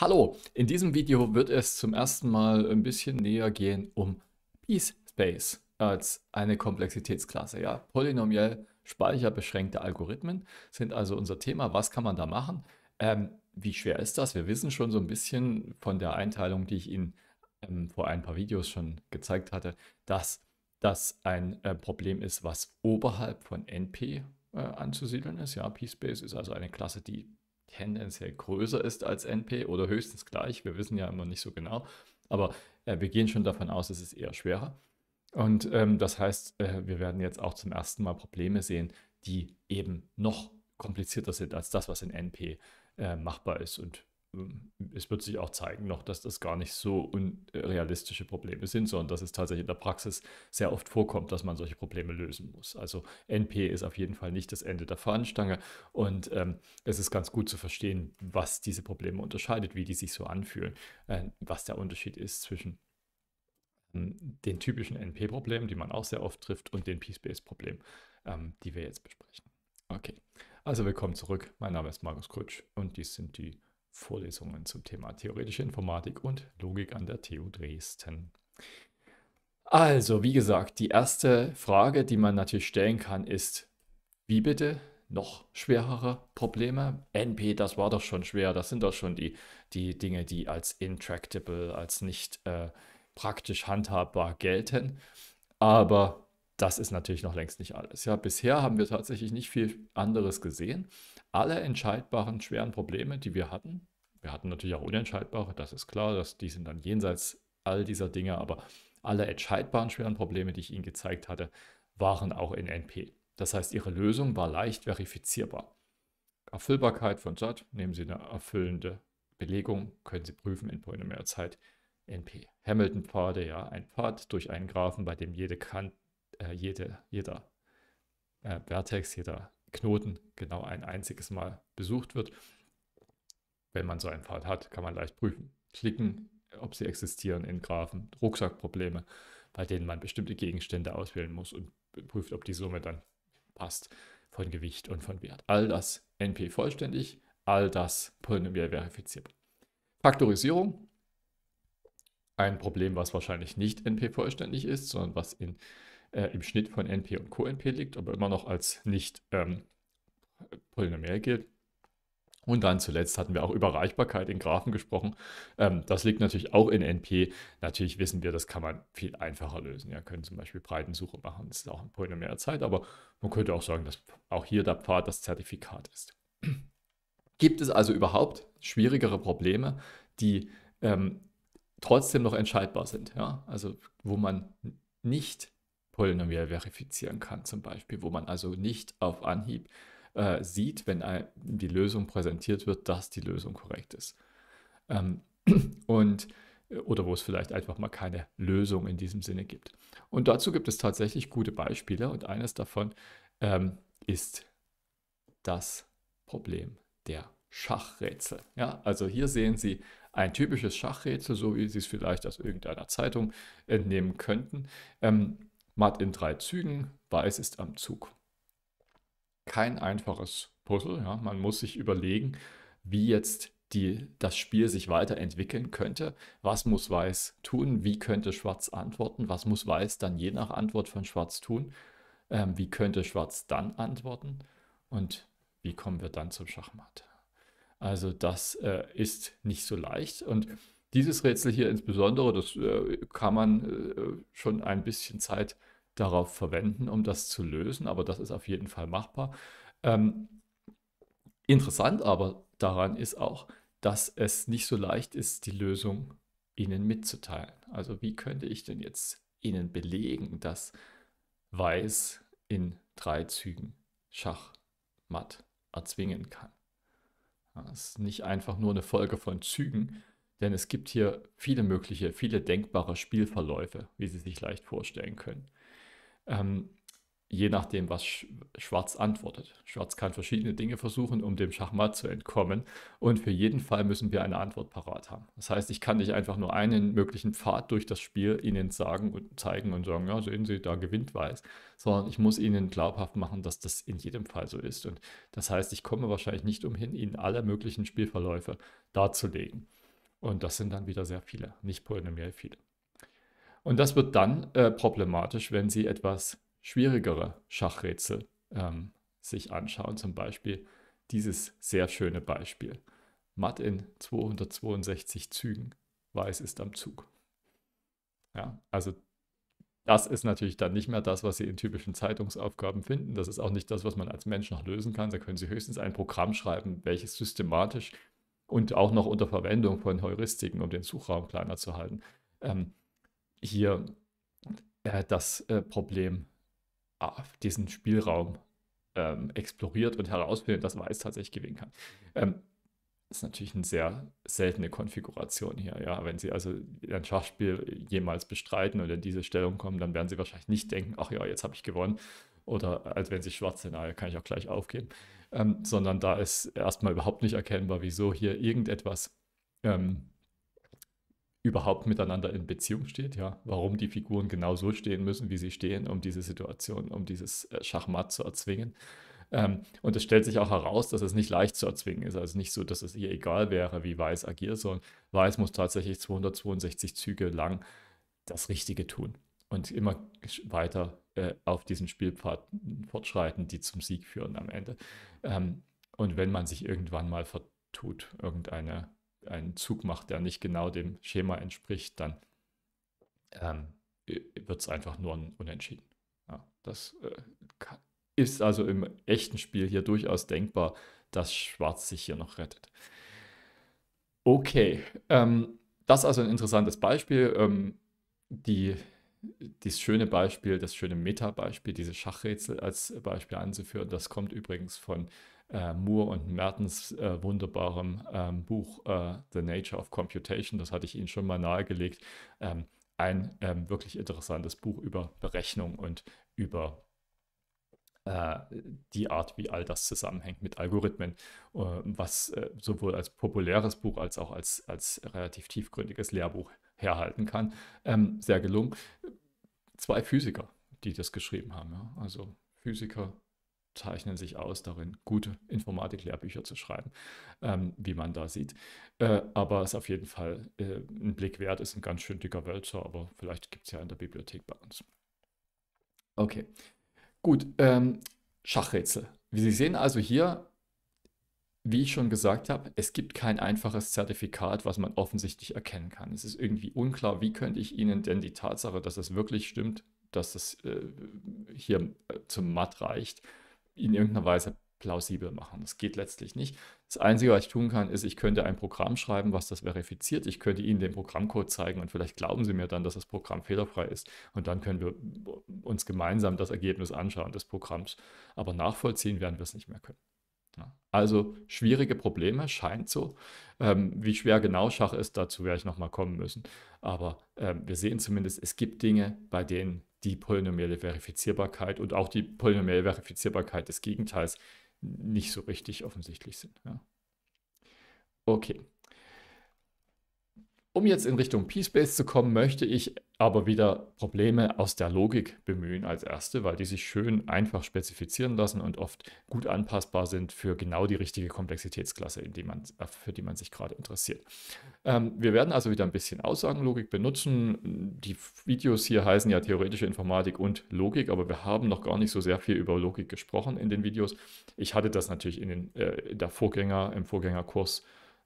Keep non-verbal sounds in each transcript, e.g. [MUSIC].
Hallo, in diesem Video wird es zum ersten Mal ein bisschen näher gehen um Peace Space als eine Komplexitätsklasse. Ja, polynomiell speicherbeschränkte Algorithmen sind also unser Thema. Was kann man da machen? Ähm, wie schwer ist das? Wir wissen schon so ein bisschen von der Einteilung, die ich Ihnen ähm, vor ein paar Videos schon gezeigt hatte, dass das ein äh, Problem ist, was oberhalb von NP äh, anzusiedeln ist. Ja, P-Space ist also eine Klasse, die tendenziell größer ist als NP oder höchstens gleich. Wir wissen ja immer nicht so genau, aber äh, wir gehen schon davon aus, es ist eher schwerer. Und ähm, das heißt, äh, wir werden jetzt auch zum ersten Mal Probleme sehen, die eben noch komplizierter sind als das, was in NP äh, machbar ist. Und ähm, es wird sich auch zeigen noch, dass das gar nicht so unrealistische Probleme sind, sondern dass es tatsächlich in der Praxis sehr oft vorkommt, dass man solche Probleme lösen muss. Also NP ist auf jeden Fall nicht das Ende der Fahnenstange und ähm, es ist ganz gut zu verstehen, was diese Probleme unterscheidet, wie die sich so anfühlen, äh, was der Unterschied ist zwischen ähm, den typischen NP-Problemen, die man auch sehr oft trifft, und den P-Space-Problemen, ähm, die wir jetzt besprechen. Okay, also willkommen zurück. Mein Name ist Markus Krutsch und dies sind die Vorlesungen zum Thema Theoretische Informatik und Logik an der TU Dresden. Also, wie gesagt, die erste Frage, die man natürlich stellen kann, ist, wie bitte noch schwerere Probleme? NP, das war doch schon schwer, das sind doch schon die, die Dinge, die als intractable, als nicht äh, praktisch handhabbar gelten. Aber das ist natürlich noch längst nicht alles. Ja, bisher haben wir tatsächlich nicht viel anderes gesehen. Alle entscheidbaren schweren Probleme, die wir hatten, wir hatten natürlich auch unentscheidbare, das ist klar, dass die sind dann jenseits all dieser Dinge, aber alle entscheidbaren schweren Probleme, die ich Ihnen gezeigt hatte, waren auch in NP. Das heißt, Ihre Lösung war leicht verifizierbar. Erfüllbarkeit von SAT, nehmen Sie eine erfüllende Belegung, können Sie prüfen in polynomer Zeit NP. Hamilton-Pfade, ja, ein Pfad durch einen Graphen, bei dem jede Kante äh, jede, jeder äh, Vertex, jeder Knoten genau ein einziges Mal besucht wird. Wenn man so einen Pfad hat, kann man leicht prüfen. Klicken, mhm. ob sie existieren in Graphen, Rucksackprobleme, bei denen man bestimmte Gegenstände auswählen muss und prüft, ob die Summe dann passt von Gewicht und von Wert. All das NP vollständig, all das polynomial verifiziert. Faktorisierung, ein Problem, was wahrscheinlich nicht NP vollständig ist, sondern was in äh, im Schnitt von NP und CoNP liegt, aber immer noch als nicht ähm, polynomiell gilt. Und dann zuletzt hatten wir auch über Reichbarkeit in Graphen gesprochen. Ähm, das liegt natürlich auch in NP. Natürlich wissen wir, das kann man viel einfacher lösen. Wir ja, können zum Beispiel Breitensuche machen. Das ist auch in polynomialer Zeit, aber man könnte auch sagen, dass auch hier der Pfad das Zertifikat ist. [CLEARS THROAT] Gibt es also überhaupt schwierigere Probleme, die ähm, trotzdem noch entscheidbar sind? Ja? Also wo man nicht Polynomial verifizieren kann, zum Beispiel, wo man also nicht auf Anhieb äh, sieht, wenn die Lösung präsentiert wird, dass die Lösung korrekt ist. Ähm, [CLEARS THROAT] und oder wo es vielleicht einfach mal keine Lösung in diesem Sinne gibt. Und dazu gibt es tatsächlich gute Beispiele und eines davon ähm, ist das Problem der Schachrätsel. Ja, also hier sehen Sie ein typisches Schachrätsel, so wie Sie es vielleicht aus irgendeiner Zeitung entnehmen könnten. Ähm, Matt in drei Zügen, Weiß ist am Zug. Kein einfaches Puzzle. Ja. Man muss sich überlegen, wie jetzt die, das Spiel sich weiterentwickeln könnte. Was muss Weiß tun? Wie könnte Schwarz antworten? Was muss Weiß dann je nach Antwort von Schwarz tun? Ähm, wie könnte Schwarz dann antworten? Und wie kommen wir dann zum Schachmatt? Also das äh, ist nicht so leicht. Und dieses Rätsel hier insbesondere, das äh, kann man äh, schon ein bisschen Zeit darauf verwenden, um das zu lösen, aber das ist auf jeden Fall machbar. Ähm, interessant aber daran ist auch, dass es nicht so leicht ist, die Lösung Ihnen mitzuteilen. Also wie könnte ich denn jetzt Ihnen belegen, dass Weiß in drei Zügen Schachmatt erzwingen kann? Das ist nicht einfach nur eine Folge von Zügen, denn es gibt hier viele mögliche, viele denkbare Spielverläufe, wie Sie sich leicht vorstellen können. Ähm, je nachdem, was Schwarz antwortet. Schwarz kann verschiedene Dinge versuchen, um dem Schachmatt zu entkommen. Und für jeden Fall müssen wir eine Antwort parat haben. Das heißt, ich kann nicht einfach nur einen möglichen Pfad durch das Spiel Ihnen sagen und zeigen und sagen, ja, sehen Sie, da gewinnt Weiß. Sondern ich muss Ihnen glaubhaft machen, dass das in jedem Fall so ist. Und das heißt, ich komme wahrscheinlich nicht umhin, Ihnen alle möglichen Spielverläufe darzulegen. Und das sind dann wieder sehr viele, nicht polynomiell viele. Und das wird dann äh, problematisch, wenn Sie etwas schwierigere Schachrätsel ähm, sich anschauen. Zum Beispiel dieses sehr schöne Beispiel. Matt in 262 Zügen. Weiß ist am Zug. Ja, also das ist natürlich dann nicht mehr das, was Sie in typischen Zeitungsaufgaben finden. Das ist auch nicht das, was man als Mensch noch lösen kann. Da können Sie höchstens ein Programm schreiben, welches systematisch und auch noch unter Verwendung von Heuristiken, um den Suchraum kleiner zu halten, ähm, hier äh, das äh, Problem, ah, diesen Spielraum ähm, exploriert und herausfindet, dass Weiß tatsächlich gewinnen kann. Ähm, ist natürlich eine sehr seltene Konfiguration hier. Ja, wenn Sie also ein Schachspiel jemals bestreiten oder in diese Stellung kommen, dann werden Sie wahrscheinlich nicht denken, ach ja, jetzt habe ich gewonnen. Oder als wenn Sie schwarz sind, na, ah, kann ich auch gleich aufgeben. Ähm, sondern da ist erstmal überhaupt nicht erkennbar, wieso hier irgendetwas ähm, überhaupt miteinander in Beziehung steht, ja, warum die Figuren genau so stehen müssen, wie sie stehen, um diese Situation, um dieses äh, Schachmatt zu erzwingen. Ähm, und es stellt sich auch heraus, dass es nicht leicht zu erzwingen ist. Also nicht so, dass es ihr egal wäre, wie Weiß agiert, sondern Weiß muss tatsächlich 262 Züge lang das Richtige tun und immer weiter äh, auf diesen Spielpfad fortschreiten, die zum Sieg führen am Ende. Ähm, und wenn man sich irgendwann mal vertut, irgendeine einen Zug macht, der nicht genau dem Schema entspricht, dann ähm, wird es einfach nur ein Unentschieden. Ja, das äh, ist also im echten Spiel hier durchaus denkbar, dass Schwarz sich hier noch rettet. Okay, ähm, das ist also ein interessantes Beispiel. Ähm, die, dieses schöne Beispiel, das schöne Meta-Beispiel, diese Schachrätsel als Beispiel anzuführen, das kommt übrigens von äh, Moore und Mertens äh, wunderbarem ähm, Buch äh, The Nature of Computation, das hatte ich Ihnen schon mal nahegelegt, ähm, ein ähm, wirklich interessantes Buch über Berechnung und über äh, die Art, wie all das zusammenhängt mit Algorithmen, äh, was äh, sowohl als populäres Buch als auch als, als relativ tiefgründiges Lehrbuch herhalten kann. Ähm, sehr gelungen. Zwei Physiker, die das geschrieben haben, ja? also Physiker zeichnen sich aus darin, gute Informatik-Lehrbücher zu schreiben, ähm, wie man da sieht. Äh, aber es ist auf jeden Fall äh, ein Blick wert, ist ein ganz schön dicker Wälzer, aber vielleicht gibt es ja in der Bibliothek bei uns. Okay, gut. Ähm, Schachrätsel. Wie Sie sehen also hier, wie ich schon gesagt habe, es gibt kein einfaches Zertifikat, was man offensichtlich erkennen kann. Es ist irgendwie unklar, wie könnte ich Ihnen denn die Tatsache, dass es wirklich stimmt, dass es das, äh, hier äh, zum Matt reicht, in irgendeiner Weise plausibel machen. Das geht letztlich nicht. Das Einzige, was ich tun kann, ist, ich könnte ein Programm schreiben, was das verifiziert. Ich könnte Ihnen den Programmcode zeigen und vielleicht glauben Sie mir dann, dass das Programm fehlerfrei ist. Und dann können wir uns gemeinsam das Ergebnis anschauen des Programms. Aber nachvollziehen werden wir es nicht mehr können. Also schwierige Probleme, scheint so. Ähm, wie schwer genau Schach ist, dazu werde ich nochmal kommen müssen. Aber ähm, wir sehen zumindest, es gibt Dinge, bei denen die polynomielle Verifizierbarkeit und auch die polynomielle Verifizierbarkeit des Gegenteils nicht so richtig offensichtlich sind. Ja. Okay, um jetzt in Richtung P-Space zu kommen, möchte ich aber wieder Probleme aus der Logik bemühen als erste, weil die sich schön einfach spezifizieren lassen und oft gut anpassbar sind für genau die richtige Komplexitätsklasse, die man, für die man sich gerade interessiert. Ähm, wir werden also wieder ein bisschen Aussagenlogik benutzen. Die Videos hier heißen ja theoretische Informatik und Logik, aber wir haben noch gar nicht so sehr viel über Logik gesprochen in den Videos. Ich hatte das natürlich in den, äh, der Vorgänger, im Vorgängerkurs äh,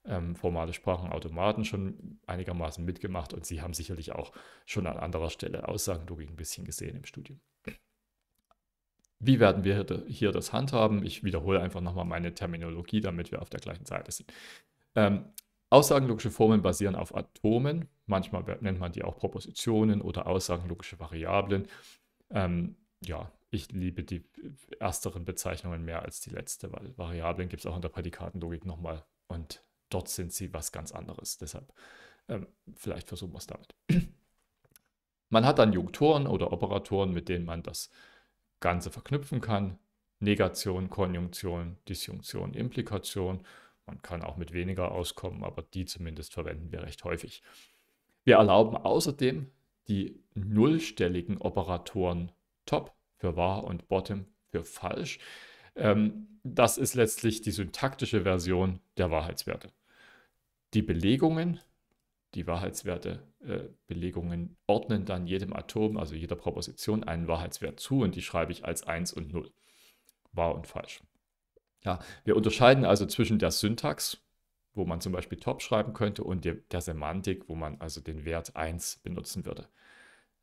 ähm, formale Sprachenautomaten schon einigermaßen mitgemacht und Sie haben sicherlich auch schon an anderer Stelle Aussagenlogik ein bisschen gesehen im Studium. Wie werden wir hier das handhaben? Ich wiederhole einfach nochmal meine Terminologie, damit wir auf der gleichen Seite sind. Ähm, aussagenlogische Formeln basieren auf Atomen. Manchmal nennt man die auch Propositionen oder aussagenlogische Variablen. Ähm, ja, ich liebe die ersteren Bezeichnungen mehr als die letzte, weil Variablen gibt es auch in der Prädikatenlogik nochmal und dort sind sie was ganz anderes. Deshalb ähm, vielleicht versuchen wir es damit. [CLEARS THROAT] Man hat dann Junktoren oder Operatoren, mit denen man das Ganze verknüpfen kann. Negation, Konjunktion, Disjunktion, Implikation. Man kann auch mit weniger auskommen, aber die zumindest verwenden wir recht häufig. Wir erlauben außerdem die nullstelligen Operatoren Top für wahr und Bottom für falsch. Ähm, das ist letztlich die syntaktische Version der Wahrheitswerte. Die Belegungen, die Wahrheitswerte, äh, Belegungen ordnen dann jedem Atom, also jeder Proposition, einen Wahrheitswert zu und die schreibe ich als 1 und 0. Wahr und falsch. Ja, wir unterscheiden also zwischen der Syntax, wo man zum Beispiel top schreiben könnte, und der, der Semantik, wo man also den Wert 1 benutzen würde.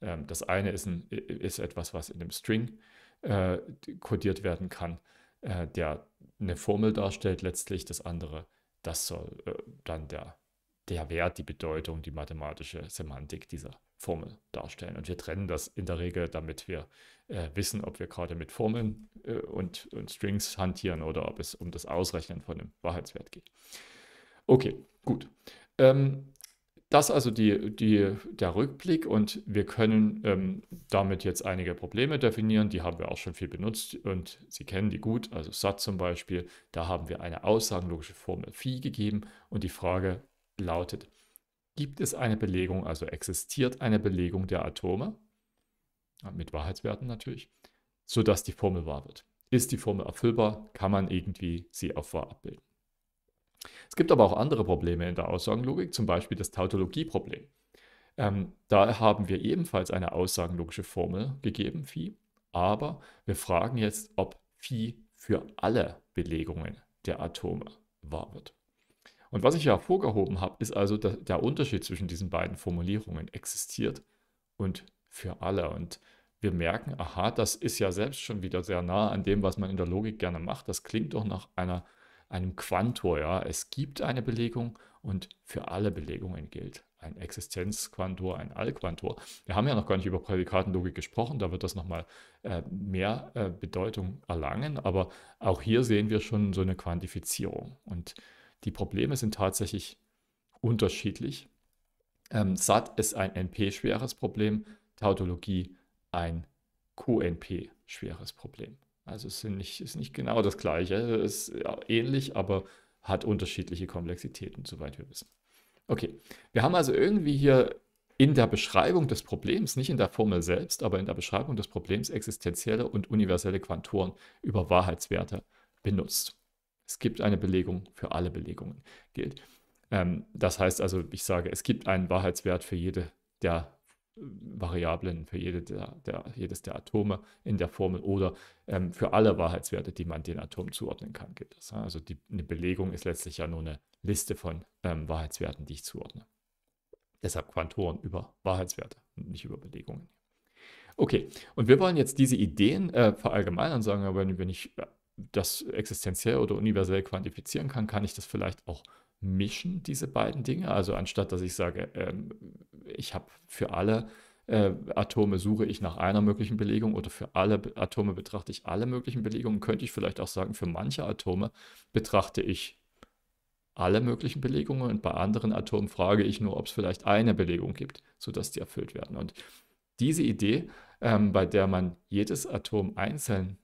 Ähm, das eine ist, ein, ist etwas, was in einem String äh, kodiert werden kann äh, der eine Formel darstellt, letztlich das andere, das soll äh, dann der, der Wert, die Bedeutung, die mathematische Semantik dieser Formel darstellen. Und wir trennen das in der Regel, damit wir äh, wissen, ob wir gerade mit Formeln äh, und, und Strings hantieren oder ob es um das Ausrechnen von einem Wahrheitswert geht. Okay, gut. Ähm, das also die, die, der Rückblick und wir können ähm, damit jetzt einige Probleme definieren. Die haben wir auch schon viel benutzt und Sie kennen die gut, also SAT zum Beispiel. Da haben wir eine aussagenlogische Formel Phi gegeben und die Frage lautet, gibt es eine Belegung, also existiert eine Belegung der Atome, mit Wahrheitswerten natürlich, sodass die Formel wahr wird. Ist die Formel erfüllbar, kann man irgendwie sie auf wahr abbilden. Es gibt aber auch andere Probleme in der Aussagenlogik, zum Beispiel das Tautologieproblem. Ähm, da haben wir ebenfalls eine aussagenlogische Formel gegeben, Phi, aber wir fragen jetzt, ob Phi für alle Belegungen der Atome wahr wird. Und was ich ja vorgehoben habe, ist also, dass der Unterschied zwischen diesen beiden Formulierungen existiert und für alle. Und wir merken, aha, das ist ja selbst schon wieder sehr nah an dem, was man in der Logik gerne macht. Das klingt doch nach einer einem Quantor. Ja. Es gibt eine Belegung und für alle Belegungen gilt ein Existenzquantor, ein Allquantor. Wir haben ja noch gar nicht über Prädikatenlogik gesprochen, da wird das nochmal äh, mehr äh, Bedeutung erlangen, aber auch hier sehen wir schon so eine Quantifizierung. Und die Probleme sind tatsächlich unterschiedlich. Ähm, SAT ist ein NP-schweres Problem, Tautologie ein QNP-schweres Problem. Also es sind nicht, ist nicht genau das gleiche. Also es ist ähnlich, aber hat unterschiedliche Komplexitäten, soweit wir wissen. Okay, wir haben also irgendwie hier in der Beschreibung des Problems, nicht in der Formel selbst, aber in der Beschreibung des Problems existenzielle und universelle Quantoren über Wahrheitswerte benutzt. Es gibt eine Belegung für alle Belegungen, gilt. Ähm, das heißt also, ich sage, es gibt einen Wahrheitswert für jede der Variablen für jede der, der, jedes der Atome in der Formel oder ähm, für alle Wahrheitswerte, die man den Atomen zuordnen kann, gibt es. Also die, eine Belegung ist letztlich ja nur eine Liste von ähm, Wahrheitswerten, die ich zuordne. Deshalb Quantoren über Wahrheitswerte und nicht über Belegungen. Okay, und wir wollen jetzt diese Ideen äh, verallgemeinern und sagen, wenn, wenn ich äh, das existenziell oder universell quantifizieren kann, kann ich das vielleicht auch mischen diese beiden Dinge? Also anstatt dass ich sage, ähm, ich habe für alle äh, Atome suche ich nach einer möglichen Belegung oder für alle Atome betrachte ich alle möglichen Belegungen, könnte ich vielleicht auch sagen, für manche Atome betrachte ich alle möglichen Belegungen und bei anderen Atomen frage ich nur, ob es vielleicht eine Belegung gibt, sodass die erfüllt werden. Und diese Idee, ähm, bei der man jedes Atom einzeln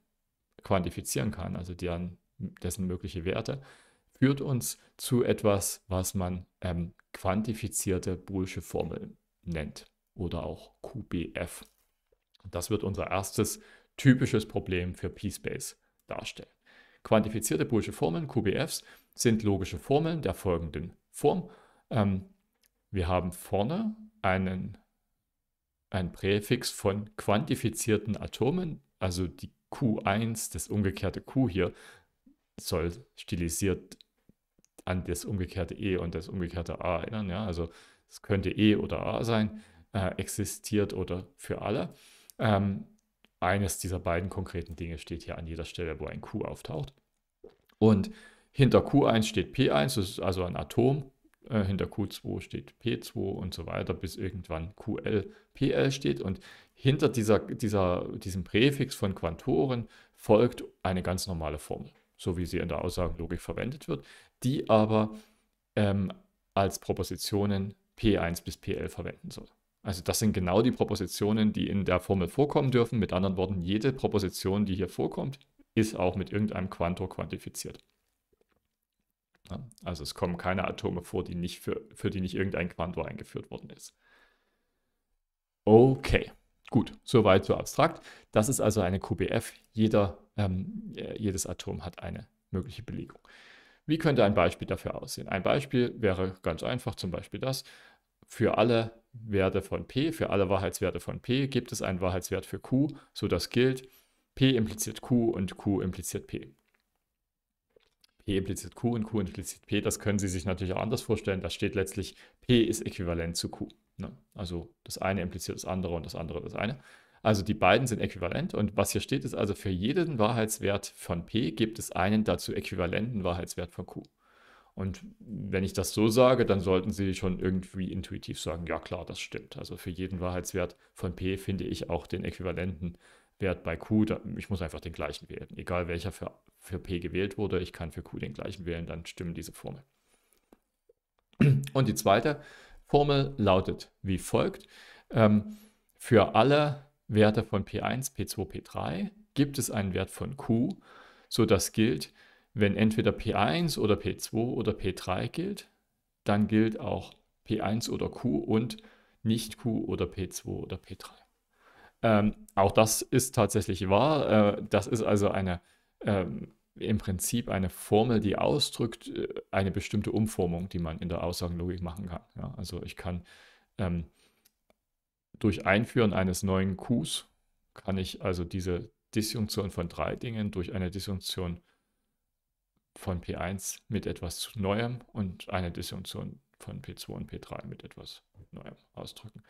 quantifizieren kann, also deren, dessen mögliche Werte, führt uns zu etwas, was man ähm, quantifizierte Boolsche Formel nennt oder auch QBF. das wird unser erstes typisches Problem für P-Space darstellen. Quantifizierte Boolsche Formeln, QBFs, sind logische Formeln der folgenden Form. Ähm, wir haben vorne einen, einen Präfix von quantifizierten Atomen, also die Q1, das umgekehrte Q hier, soll stilisiert an das umgekehrte E und das umgekehrte A erinnern. Ja? Also es könnte E oder A sein, äh, existiert oder für alle. Ähm, eines dieser beiden konkreten Dinge steht hier an jeder Stelle, wo ein Q auftaucht. Und hinter Q1 steht P1, das ist also ein Atom. Äh, hinter Q2 steht P2 und so weiter, bis irgendwann QL, PL steht. Und hinter dieser, dieser, diesem Präfix von Quantoren folgt eine ganz normale Formel, so wie sie in der Aussagenlogik verwendet wird die aber ähm, als Propositionen P1 bis PL verwenden soll. Also das sind genau die Propositionen, die in der Formel vorkommen dürfen. Mit anderen Worten, jede Proposition, die hier vorkommt, ist auch mit irgendeinem Quantor quantifiziert. Ja, also es kommen keine Atome vor, die nicht für, für die nicht irgendein Quantor eingeführt worden ist. Okay, gut, soweit so abstrakt. Das ist also eine QBF. Jeder, ähm, äh, jedes Atom hat eine mögliche Belegung. Wie könnte ein Beispiel dafür aussehen? Ein Beispiel wäre ganz einfach, zum Beispiel das, für alle Werte von P, für alle Wahrheitswerte von P gibt es einen Wahrheitswert für Q, so dass gilt, P impliziert Q und Q impliziert P. P impliziert Q und Q impliziert P, das können Sie sich natürlich auch anders vorstellen, da steht letztlich P ist äquivalent zu Q. Ne? Also das eine impliziert das andere und das andere das eine. Also die beiden sind äquivalent und was hier steht ist also, für jeden Wahrheitswert von P gibt es einen dazu äquivalenten Wahrheitswert von Q. Und wenn ich das so sage, dann sollten Sie schon irgendwie intuitiv sagen, ja klar, das stimmt. Also für jeden Wahrheitswert von P finde ich auch den äquivalenten Wert bei Q. Ich muss einfach den gleichen wählen. Egal welcher für, für P gewählt wurde, ich kann für Q den gleichen wählen, dann stimmen diese Formeln. Und die zweite Formel lautet wie folgt. Ähm, für alle Werte von P1, P2, P3 gibt es einen Wert von Q, so dass gilt, wenn entweder P1 oder P2 oder P3 gilt, dann gilt auch P1 oder Q und nicht Q oder P2 oder P3. Ähm, auch das ist tatsächlich wahr. Äh, das ist also eine, ähm, im Prinzip eine Formel, die ausdrückt äh, eine bestimmte Umformung, die man in der Aussagenlogik machen kann. Ja, also ich kann ähm, durch Einführen eines neuen Qs kann ich also diese Disjunktion von drei Dingen durch eine Disjunktion von P1 mit etwas Neuem und eine Disjunktion von P2 und P3 mit etwas Neuem ausdrücken.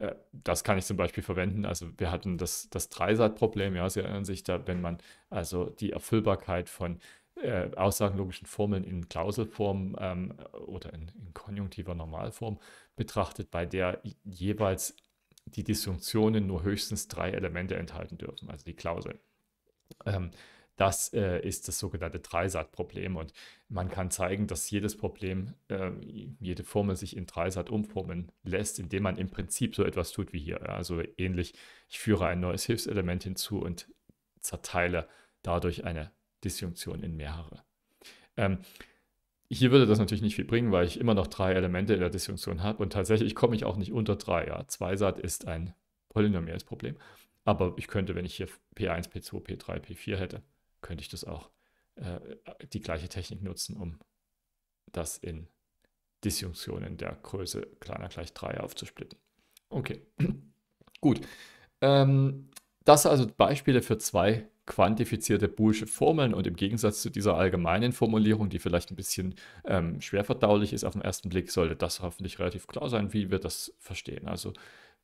Äh, das kann ich zum Beispiel verwenden. Also wir hatten das, das Dreisat-Problem, ja, Sie erinnern sich da, wenn man also die Erfüllbarkeit von äh, aussagenlogischen Formeln in Klauselform ähm, oder in, in konjunktiver Normalform betrachtet, bei der jeweils die Disjunktionen nur höchstens drei Elemente enthalten dürfen, also die Klauseln. Ähm, das äh, ist das sogenannte Dreisat-Problem und man kann zeigen, dass jedes Problem, äh, jede Formel sich in Dreisat umformen lässt, indem man im Prinzip so etwas tut wie hier. Also ähnlich, ich führe ein neues Hilfselement hinzu und zerteile dadurch eine Disjunktion in mehrere. Ähm, hier würde das natürlich nicht viel bringen, weil ich immer noch drei Elemente in der Disjunktion habe und tatsächlich komme ich auch nicht unter drei. Ja. Zweisat ist ein polynomielles Problem. Aber ich könnte, wenn ich hier P1, P2, P3, P4 hätte, könnte ich das auch äh, die gleiche Technik nutzen, um das in Disjunktionen der Größe kleiner gleich 3 aufzusplitten. Okay, [CLEARS THROAT] gut. Ähm, das also Beispiele für zwei quantifizierte Boolsche Formeln und im Gegensatz zu dieser allgemeinen Formulierung, die vielleicht ein bisschen ähm, schwer verdaulich ist auf den ersten Blick, sollte das hoffentlich relativ klar sein, wie wir das verstehen. Also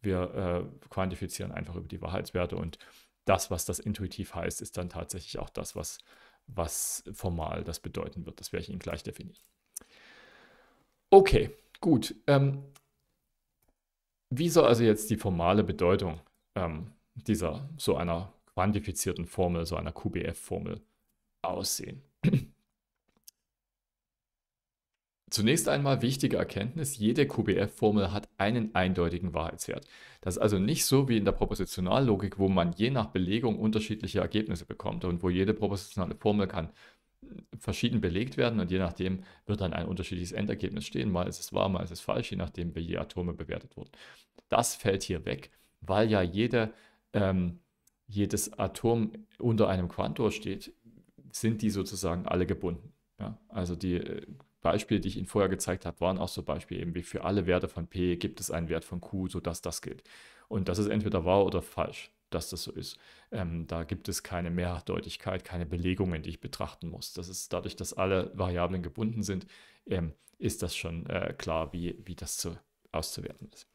wir äh, quantifizieren einfach über die Wahrheitswerte und das, was das intuitiv heißt, ist dann tatsächlich auch das, was, was formal das bedeuten wird. Das werde ich Ihnen gleich definieren. Okay, gut. Ähm, wie soll also jetzt die formale Bedeutung ähm, dieser so einer quantifizierten Formel, so einer QBF-Formel, aussehen. Zunächst einmal wichtige Erkenntnis, jede QBF-Formel hat einen eindeutigen Wahrheitswert. Das ist also nicht so wie in der Propositionallogik, wo man je nach Belegung unterschiedliche Ergebnisse bekommt und wo jede propositionale Formel kann verschieden belegt werden und je nachdem wird dann ein unterschiedliches Endergebnis stehen. Mal ist es wahr, mal ist es falsch, je nachdem, wie je Atome bewertet wurden. Das fällt hier weg, weil ja jede ähm, jedes Atom unter einem Quantor steht, sind die sozusagen alle gebunden. Ja? Also die äh, Beispiele, die ich Ihnen vorher gezeigt habe, waren auch so Beispiele eben wie für alle Werte von P gibt es einen Wert von Q, sodass das gilt. Und das ist entweder wahr oder falsch, dass das so ist. Ähm, da gibt es keine Mehrdeutigkeit, keine Belegungen, die ich betrachten muss. Das ist dadurch, dass alle Variablen gebunden sind, ähm, ist das schon äh, klar, wie, wie das zu, auszuwerten ist.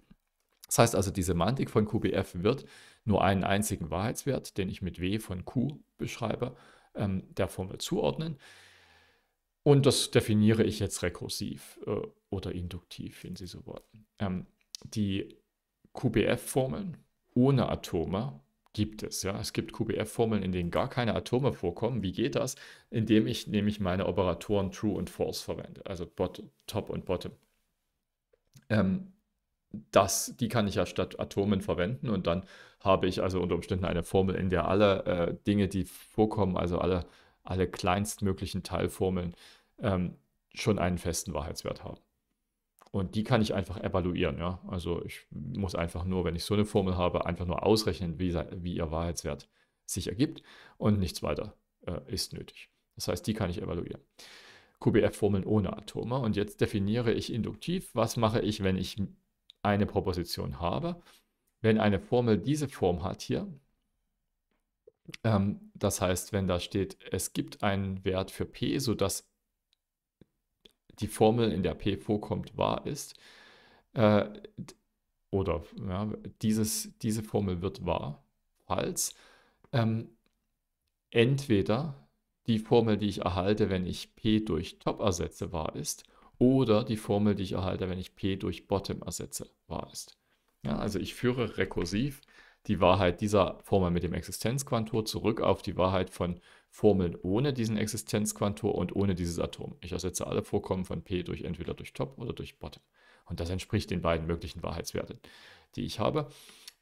Das heißt also, die Semantik von QBF wird nur einen einzigen Wahrheitswert, den ich mit W von Q beschreibe, ähm, der Formel zuordnen. Und das definiere ich jetzt rekursiv äh, oder induktiv, wenn Sie so wollen. Ähm, die QBF-Formeln ohne Atome gibt es. Ja? Es gibt QBF-Formeln, in denen gar keine Atome vorkommen. Wie geht das? Indem ich nämlich meine Operatoren True und False verwende, also bot, Top und Bottom. Ähm, das, die kann ich ja statt Atomen verwenden und dann habe ich also unter Umständen eine Formel, in der alle äh, Dinge, die vorkommen, also alle, alle kleinstmöglichen Teilformeln, ähm, schon einen festen Wahrheitswert haben. Und die kann ich einfach evaluieren. Ja? Also ich muss einfach nur, wenn ich so eine Formel habe, einfach nur ausrechnen, wie, wie ihr Wahrheitswert sich ergibt und nichts weiter äh, ist nötig. Das heißt, die kann ich evaluieren. QBF-Formeln ohne Atome. Und jetzt definiere ich induktiv, was mache ich, wenn ich eine Proposition habe, wenn eine Formel diese Form hat hier, ähm, das heißt, wenn da steht, es gibt einen Wert für p, sodass die Formel, in der p vorkommt, wahr ist, äh, oder ja, dieses, diese Formel wird wahr, falls ähm, entweder die Formel, die ich erhalte, wenn ich p durch top ersetze, wahr ist, oder die Formel, die ich erhalte, wenn ich P durch Bottom ersetze, wahr ist. Ja, also ich führe rekursiv die Wahrheit dieser Formel mit dem Existenzquantor zurück auf die Wahrheit von Formeln ohne diesen Existenzquantor und ohne dieses Atom. Ich ersetze alle Vorkommen von P durch entweder durch Top oder durch Bottom. Und das entspricht den beiden möglichen Wahrheitswerten, die ich habe.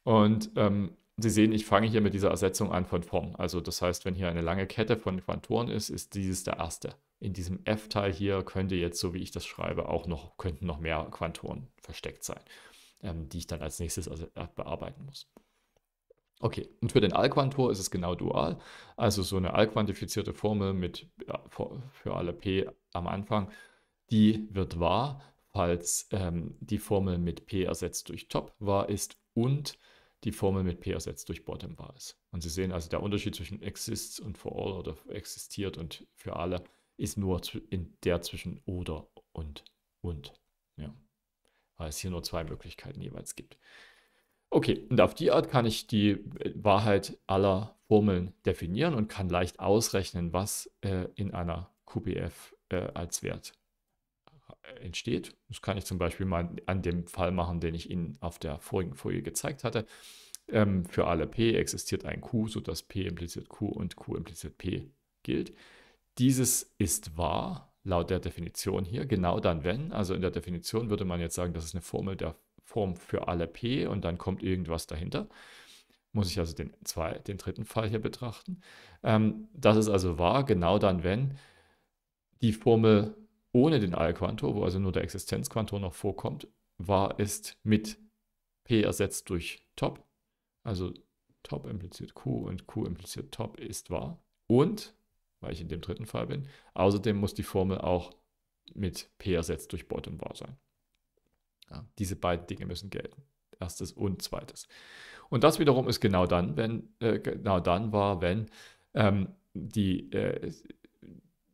Und ähm, Sie sehen, ich fange hier mit dieser Ersetzung an von vom. Also das heißt, wenn hier eine lange Kette von Quantoren ist, ist dieses der erste. In diesem F-Teil hier könnte jetzt, so wie ich das schreibe, auch noch, könnten noch mehr Quantoren versteckt sein, ähm, die ich dann als nächstes also, äh, bearbeiten muss. Okay, und für den Allquantor ist es genau dual, also so eine allquantifizierte Formel mit ja, für alle p am Anfang, die wird wahr, falls ähm, die Formel mit p ersetzt durch top wahr ist und die Formel mit P ersetzt durch Bottom war es. Und Sie sehen also, der Unterschied zwischen exists und for all oder existiert und für alle ist nur in der zwischen oder und und. Ja. Weil es hier nur zwei Möglichkeiten jeweils gibt. Okay, und auf die Art kann ich die äh, Wahrheit aller Formeln definieren und kann leicht ausrechnen, was äh, in einer QPF äh, als Wert entsteht. Das kann ich zum Beispiel mal an dem Fall machen, den ich Ihnen auf der vorigen Folie gezeigt hatte. Ähm, für alle p existiert ein q, sodass p impliziert q und q impliziert p gilt. Dieses ist wahr, laut der Definition hier, genau dann wenn. Also in der Definition würde man jetzt sagen, das ist eine Formel der Form für alle p und dann kommt irgendwas dahinter. Muss ich also den, zwei, den dritten Fall hier betrachten. Ähm, das ist also wahr, genau dann wenn die Formel ohne den Allquantor, wo also nur der Existenzquantor noch vorkommt, war ist mit P ersetzt durch Top. Also Top impliziert Q und Q impliziert Top ist wahr. Und, weil ich in dem dritten Fall bin, außerdem muss die Formel auch mit P ersetzt durch Bottom wahr sein. Ja, diese beiden Dinge müssen gelten. Erstes und zweites. Und das wiederum ist genau dann, wenn, äh, genau dann war, wenn ähm, die, äh,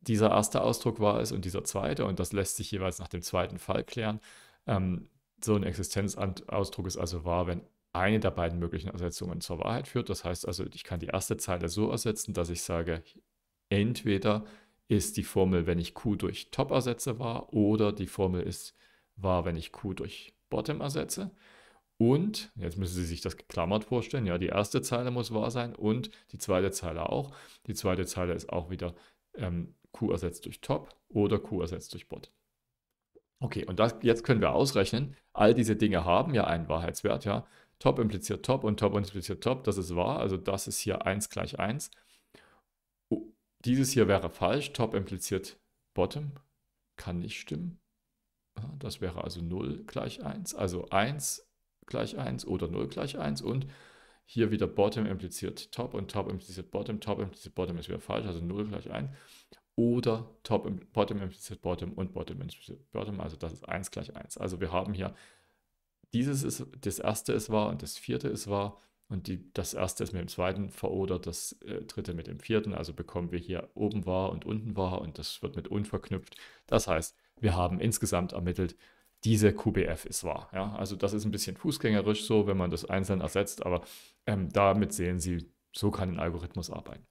dieser erste Ausdruck war es und dieser zweite, und das lässt sich jeweils nach dem zweiten Fall klären. Ähm, so ein Existenzausdruck ist also wahr, wenn eine der beiden möglichen Ersetzungen zur Wahrheit führt. Das heißt also, ich kann die erste Zeile so ersetzen, dass ich sage, entweder ist die Formel, wenn ich Q durch Top ersetze, wahr, oder die Formel ist wahr, wenn ich Q durch Bottom ersetze. Und, jetzt müssen Sie sich das geklammert vorstellen, ja, die erste Zeile muss wahr sein und die zweite Zeile auch. Die zweite Zeile ist auch wieder ähm, Q ersetzt durch Top oder Q ersetzt durch Bot. Okay, und das, jetzt können wir ausrechnen, all diese Dinge haben ja einen Wahrheitswert, ja. Top impliziert Top und Top impliziert Top, das ist wahr, also das ist hier 1 gleich 1. Dieses hier wäre falsch, Top impliziert Bottom, kann nicht stimmen. Das wäre also 0 gleich 1, also 1 gleich 1 oder 0 gleich 1 und hier wieder Bottom impliziert Top und Top impliziert Bottom, Top impliziert Bottom ist wieder falsch, also 0 gleich 1 oder Top, Bottom Implicit Bottom und Bottom Implicit Bottom. Also das ist 1 gleich 1. Also wir haben hier, dieses ist, das erste ist wahr und das vierte ist wahr. Und die, das erste ist mit dem zweiten verodert, das äh, dritte mit dem vierten. Also bekommen wir hier oben wahr und unten wahr und das wird mit unverknüpft. Das heißt, wir haben insgesamt ermittelt, diese QBF ist wahr. Ja? Also das ist ein bisschen fußgängerisch so, wenn man das einzeln ersetzt, aber ähm, damit sehen Sie, so kann ein Algorithmus arbeiten.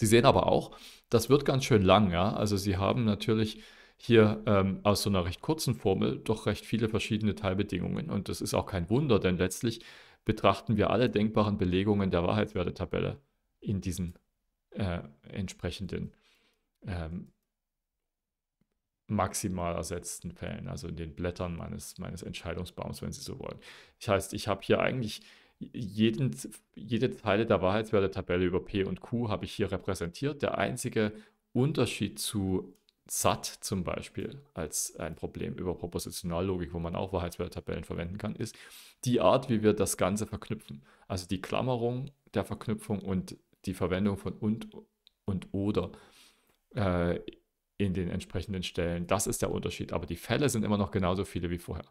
Sie sehen aber auch, das wird ganz schön lang, ja. Also Sie haben natürlich hier ähm, aus so einer recht kurzen Formel doch recht viele verschiedene Teilbedingungen. Und das ist auch kein Wunder, denn letztlich betrachten wir alle denkbaren Belegungen der Wahrheitswertetabelle in diesen äh, entsprechenden ähm, maximal ersetzten Fällen, also in den Blättern meines, meines Entscheidungsbaums, wenn Sie so wollen. Das heißt, ich habe hier eigentlich jeden, jede Teile der Wahrheitswerte-Tabelle über P und Q habe ich hier repräsentiert. Der einzige Unterschied zu SAT zum Beispiel als ein Problem über Propositionallogik, wo man auch Wahrheitswerte-Tabellen verwenden kann, ist die Art, wie wir das Ganze verknüpfen. Also die Klammerung der Verknüpfung und die Verwendung von und und oder äh, in den entsprechenden Stellen. Das ist der Unterschied. Aber die Fälle sind immer noch genauso viele wie vorher.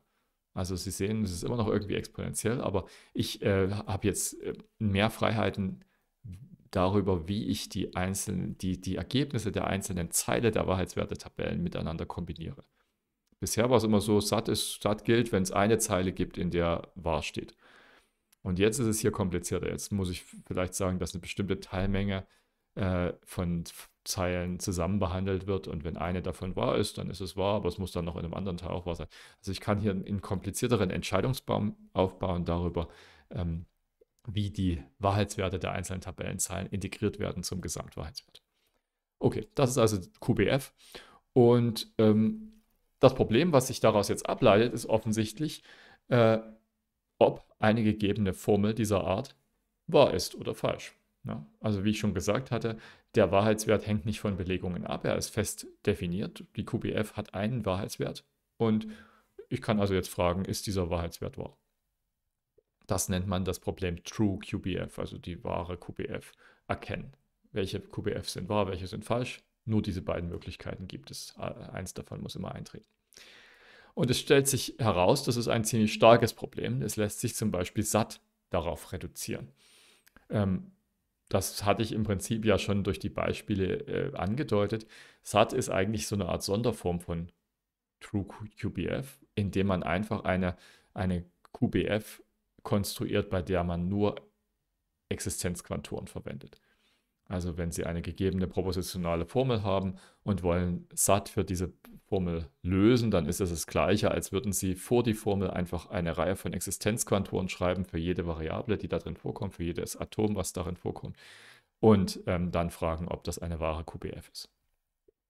Also Sie sehen, es ist immer noch irgendwie exponentiell, aber ich äh, habe jetzt äh, mehr Freiheiten darüber, wie ich die einzelnen, die, die Ergebnisse der einzelnen Zeile der Wahrheitswertetabellen miteinander kombiniere. Bisher war es immer so, satt, ist, satt gilt, wenn es eine Zeile gibt, in der wahr steht. Und jetzt ist es hier komplizierter. Jetzt muss ich vielleicht sagen, dass eine bestimmte Teilmenge äh, von Zeilen zusammen behandelt wird und wenn eine davon wahr ist, dann ist es wahr, aber es muss dann noch in einem anderen Teil auch wahr sein. Also ich kann hier einen komplizierteren Entscheidungsbaum aufbauen darüber, ähm, wie die Wahrheitswerte der einzelnen Tabellenzeilen integriert werden zum Gesamtwahrheitswert. Okay, das ist also QBF und ähm, das Problem, was sich daraus jetzt ableitet, ist offensichtlich, äh, ob eine gegebene Formel dieser Art wahr ist oder falsch. Ja, ne? also wie ich schon gesagt hatte, der Wahrheitswert hängt nicht von Belegungen ab, er ist fest definiert. Die QBF hat einen Wahrheitswert und ich kann also jetzt fragen, ist dieser Wahrheitswert wahr? Das nennt man das Problem True QBF, also die wahre QBF erkennen. Welche QBF sind wahr, welche sind falsch? Nur diese beiden Möglichkeiten gibt es. Eins davon muss immer eintreten. Und es stellt sich heraus, das ist ein ziemlich starkes Problem. Es lässt sich zum Beispiel satt darauf reduzieren. Ähm, das hatte ich im Prinzip ja schon durch die Beispiele äh, angedeutet. SAT ist eigentlich so eine Art Sonderform von True QBF, indem man einfach eine, eine QBF konstruiert, bei der man nur Existenzquantoren verwendet. Also wenn Sie eine gegebene propositionale Formel haben und wollen SAT für diese Formel lösen, dann ist es das gleiche, als würden Sie vor die Formel einfach eine Reihe von Existenzquantoren schreiben für jede Variable, die darin vorkommt, für jedes Atom, was darin vorkommt, und ähm, dann fragen, ob das eine wahre QBF ist.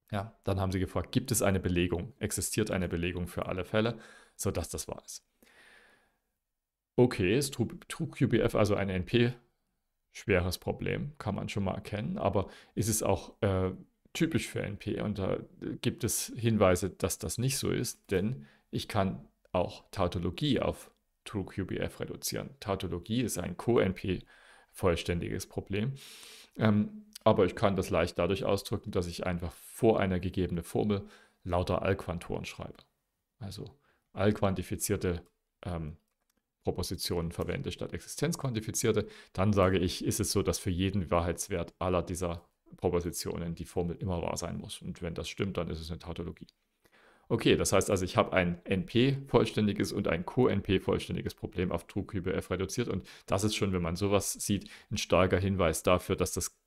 Ja, dann haben Sie gefragt, gibt es eine Belegung? Existiert eine Belegung für alle Fälle, sodass das wahr ist? Okay, ist QBF also ein NP schweres Problem, kann man schon mal erkennen. Aber ist es auch äh, typisch für NP und da äh, gibt es Hinweise, dass das nicht so ist, denn ich kann auch Tautologie auf TrueQBF reduzieren. Tautologie ist ein Co-NP vollständiges Problem, ähm, aber ich kann das leicht dadurch ausdrücken, dass ich einfach vor einer gegebenen Formel lauter Allquantoren schreibe. Also allquantifizierte ähm, Propositionen verwende statt existenzquantifizierte, dann sage ich, ist es so, dass für jeden Wahrheitswert aller dieser Propositionen die Formel immer wahr sein muss. Und wenn das stimmt, dann ist es eine Tautologie. Okay, das heißt also, ich habe ein NP-vollständiges und ein co np vollständiges Problem auf Trugkübe F reduziert. Und das ist schon, wenn man sowas sieht, ein starker Hinweis dafür, dass das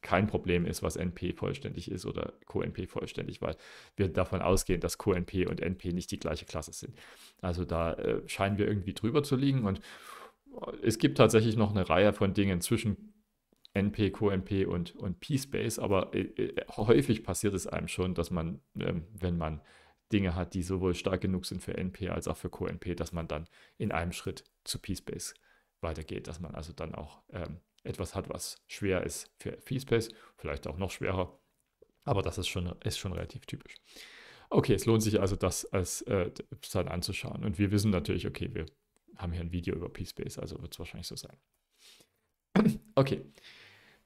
kein Problem ist, was NP vollständig ist oder co np vollständig, weil wir davon ausgehen, dass Co-NP und NP nicht die gleiche Klasse sind. Also da äh, scheinen wir irgendwie drüber zu liegen und es gibt tatsächlich noch eine Reihe von Dingen zwischen NP, QNP und, und P-Space, aber äh, äh, häufig passiert es einem schon, dass man, äh, wenn man Dinge hat, die sowohl stark genug sind für NP als auch für QNP, dass man dann in einem Schritt zu P-Space weitergeht, dass man also dann auch ähm, etwas hat, was schwer ist für P-Space, vielleicht auch noch schwerer, aber das ist schon, ist schon relativ typisch. Okay, es lohnt sich also, das als äh, dann anzuschauen. Und wir wissen natürlich, okay, wir haben hier ein Video über P-Space, also wird es wahrscheinlich so sein. [CLEARS THROAT] okay.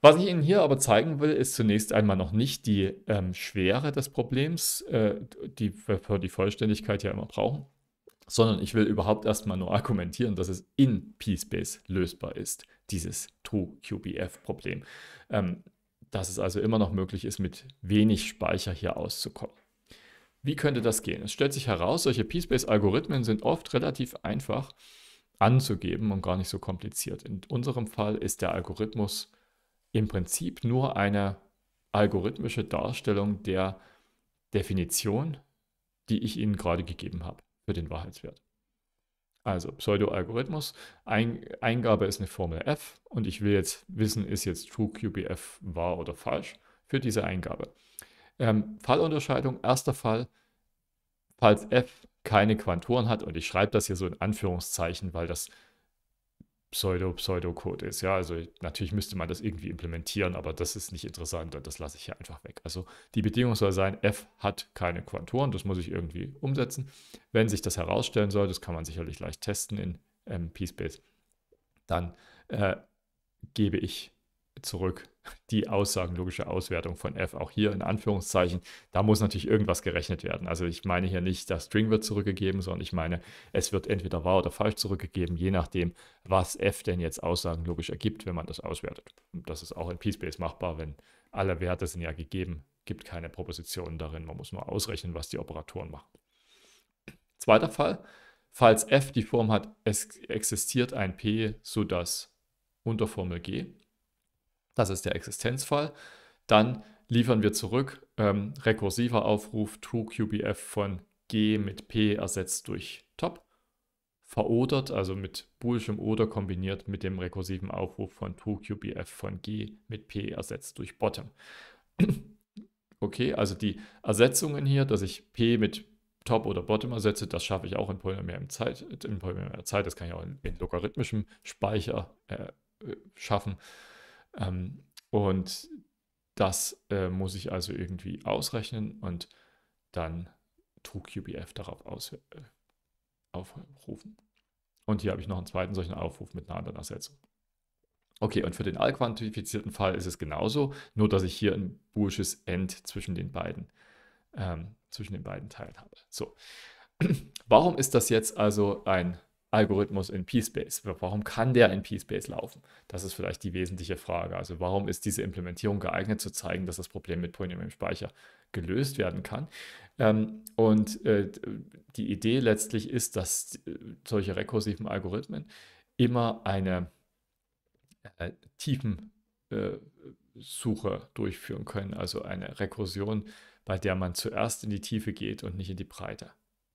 Was ich Ihnen hier aber zeigen will, ist zunächst einmal noch nicht die ähm, Schwere des Problems, äh, die wir für die Vollständigkeit ja immer brauchen, sondern ich will überhaupt erstmal nur argumentieren, dass es in PSpace lösbar ist, dieses TrueQBF-Problem. Ähm, dass es also immer noch möglich ist, mit wenig Speicher hier auszukommen. Wie könnte das gehen? Es stellt sich heraus, solche PSpace-Algorithmen sind oft relativ einfach anzugeben und gar nicht so kompliziert. In unserem Fall ist der Algorithmus im Prinzip nur eine algorithmische Darstellung der Definition, die ich Ihnen gerade gegeben habe für den Wahrheitswert. Also Pseudo-Algorithmus, Ein Eingabe ist eine Formel f und ich will jetzt wissen, ist jetzt TrueQBF wahr oder falsch für diese Eingabe. Ähm, Fallunterscheidung, erster Fall, falls f keine Quantoren hat und ich schreibe das hier so in Anführungszeichen, weil das Pseudo-Pseudo-Code ist. Ja, also natürlich müsste man das irgendwie implementieren, aber das ist nicht interessant und das lasse ich hier einfach weg. Also die Bedingung soll sein, f hat keine Quantoren, das muss ich irgendwie umsetzen. Wenn sich das herausstellen soll, das kann man sicherlich leicht testen in ähm, PSpace, dann äh, gebe ich zurück. Die aussagenlogische Auswertung von f, auch hier in Anführungszeichen. Da muss natürlich irgendwas gerechnet werden. Also ich meine hier nicht, das String wird zurückgegeben, sondern ich meine, es wird entweder wahr oder falsch zurückgegeben, je nachdem, was f denn jetzt aussagenlogisch ergibt, wenn man das auswertet. Und das ist auch in PSpace machbar, wenn alle Werte sind ja gegeben, gibt keine Propositionen darin. Man muss nur ausrechnen, was die Operatoren machen. Zweiter Fall, falls f die Form hat, es existiert ein p, sodass Unterformel G. Das ist der Existenzfall. Dann liefern wir zurück ähm, rekursiver Aufruf TrueQBF von G mit P ersetzt durch Top. Verodert, also mit boolschem Oder kombiniert mit dem rekursiven Aufruf von TrueQBF von G mit P ersetzt durch Bottom. [CLEARS THROAT] okay, also die Ersetzungen hier, dass ich P mit Top oder Bottom ersetze, das schaffe ich auch in polynomialer Zeit, in polynomialer Zeit. Das kann ich auch in, in logarithmischem Speicher äh, äh schaffen. Ähm, und das äh, muss ich also irgendwie ausrechnen und dann trug QBF darauf aus, äh, aufrufen. Und hier habe ich noch einen zweiten solchen Aufruf mit einer anderen Ersetzung. Okay, und für den allquantifizierten Fall ist es genauso, nur dass ich hier ein boolsches End zwischen den beiden, ähm, zwischen den beiden Teilen habe. So, [CLEARS THROAT] warum ist das jetzt also ein Algorithmus in PSpace? Warum kann der in PSpace laufen? Das ist vielleicht die wesentliche Frage. Also warum ist diese Implementierung geeignet zu zeigen, dass das Problem mit Polynomial im Speicher gelöst werden kann? Ähm, und äh, die Idee letztlich ist, dass äh, solche rekursiven Algorithmen immer eine äh, Tiefensuche äh, durchführen können, also eine Rekursion, bei der man zuerst in die Tiefe geht und nicht in die Breite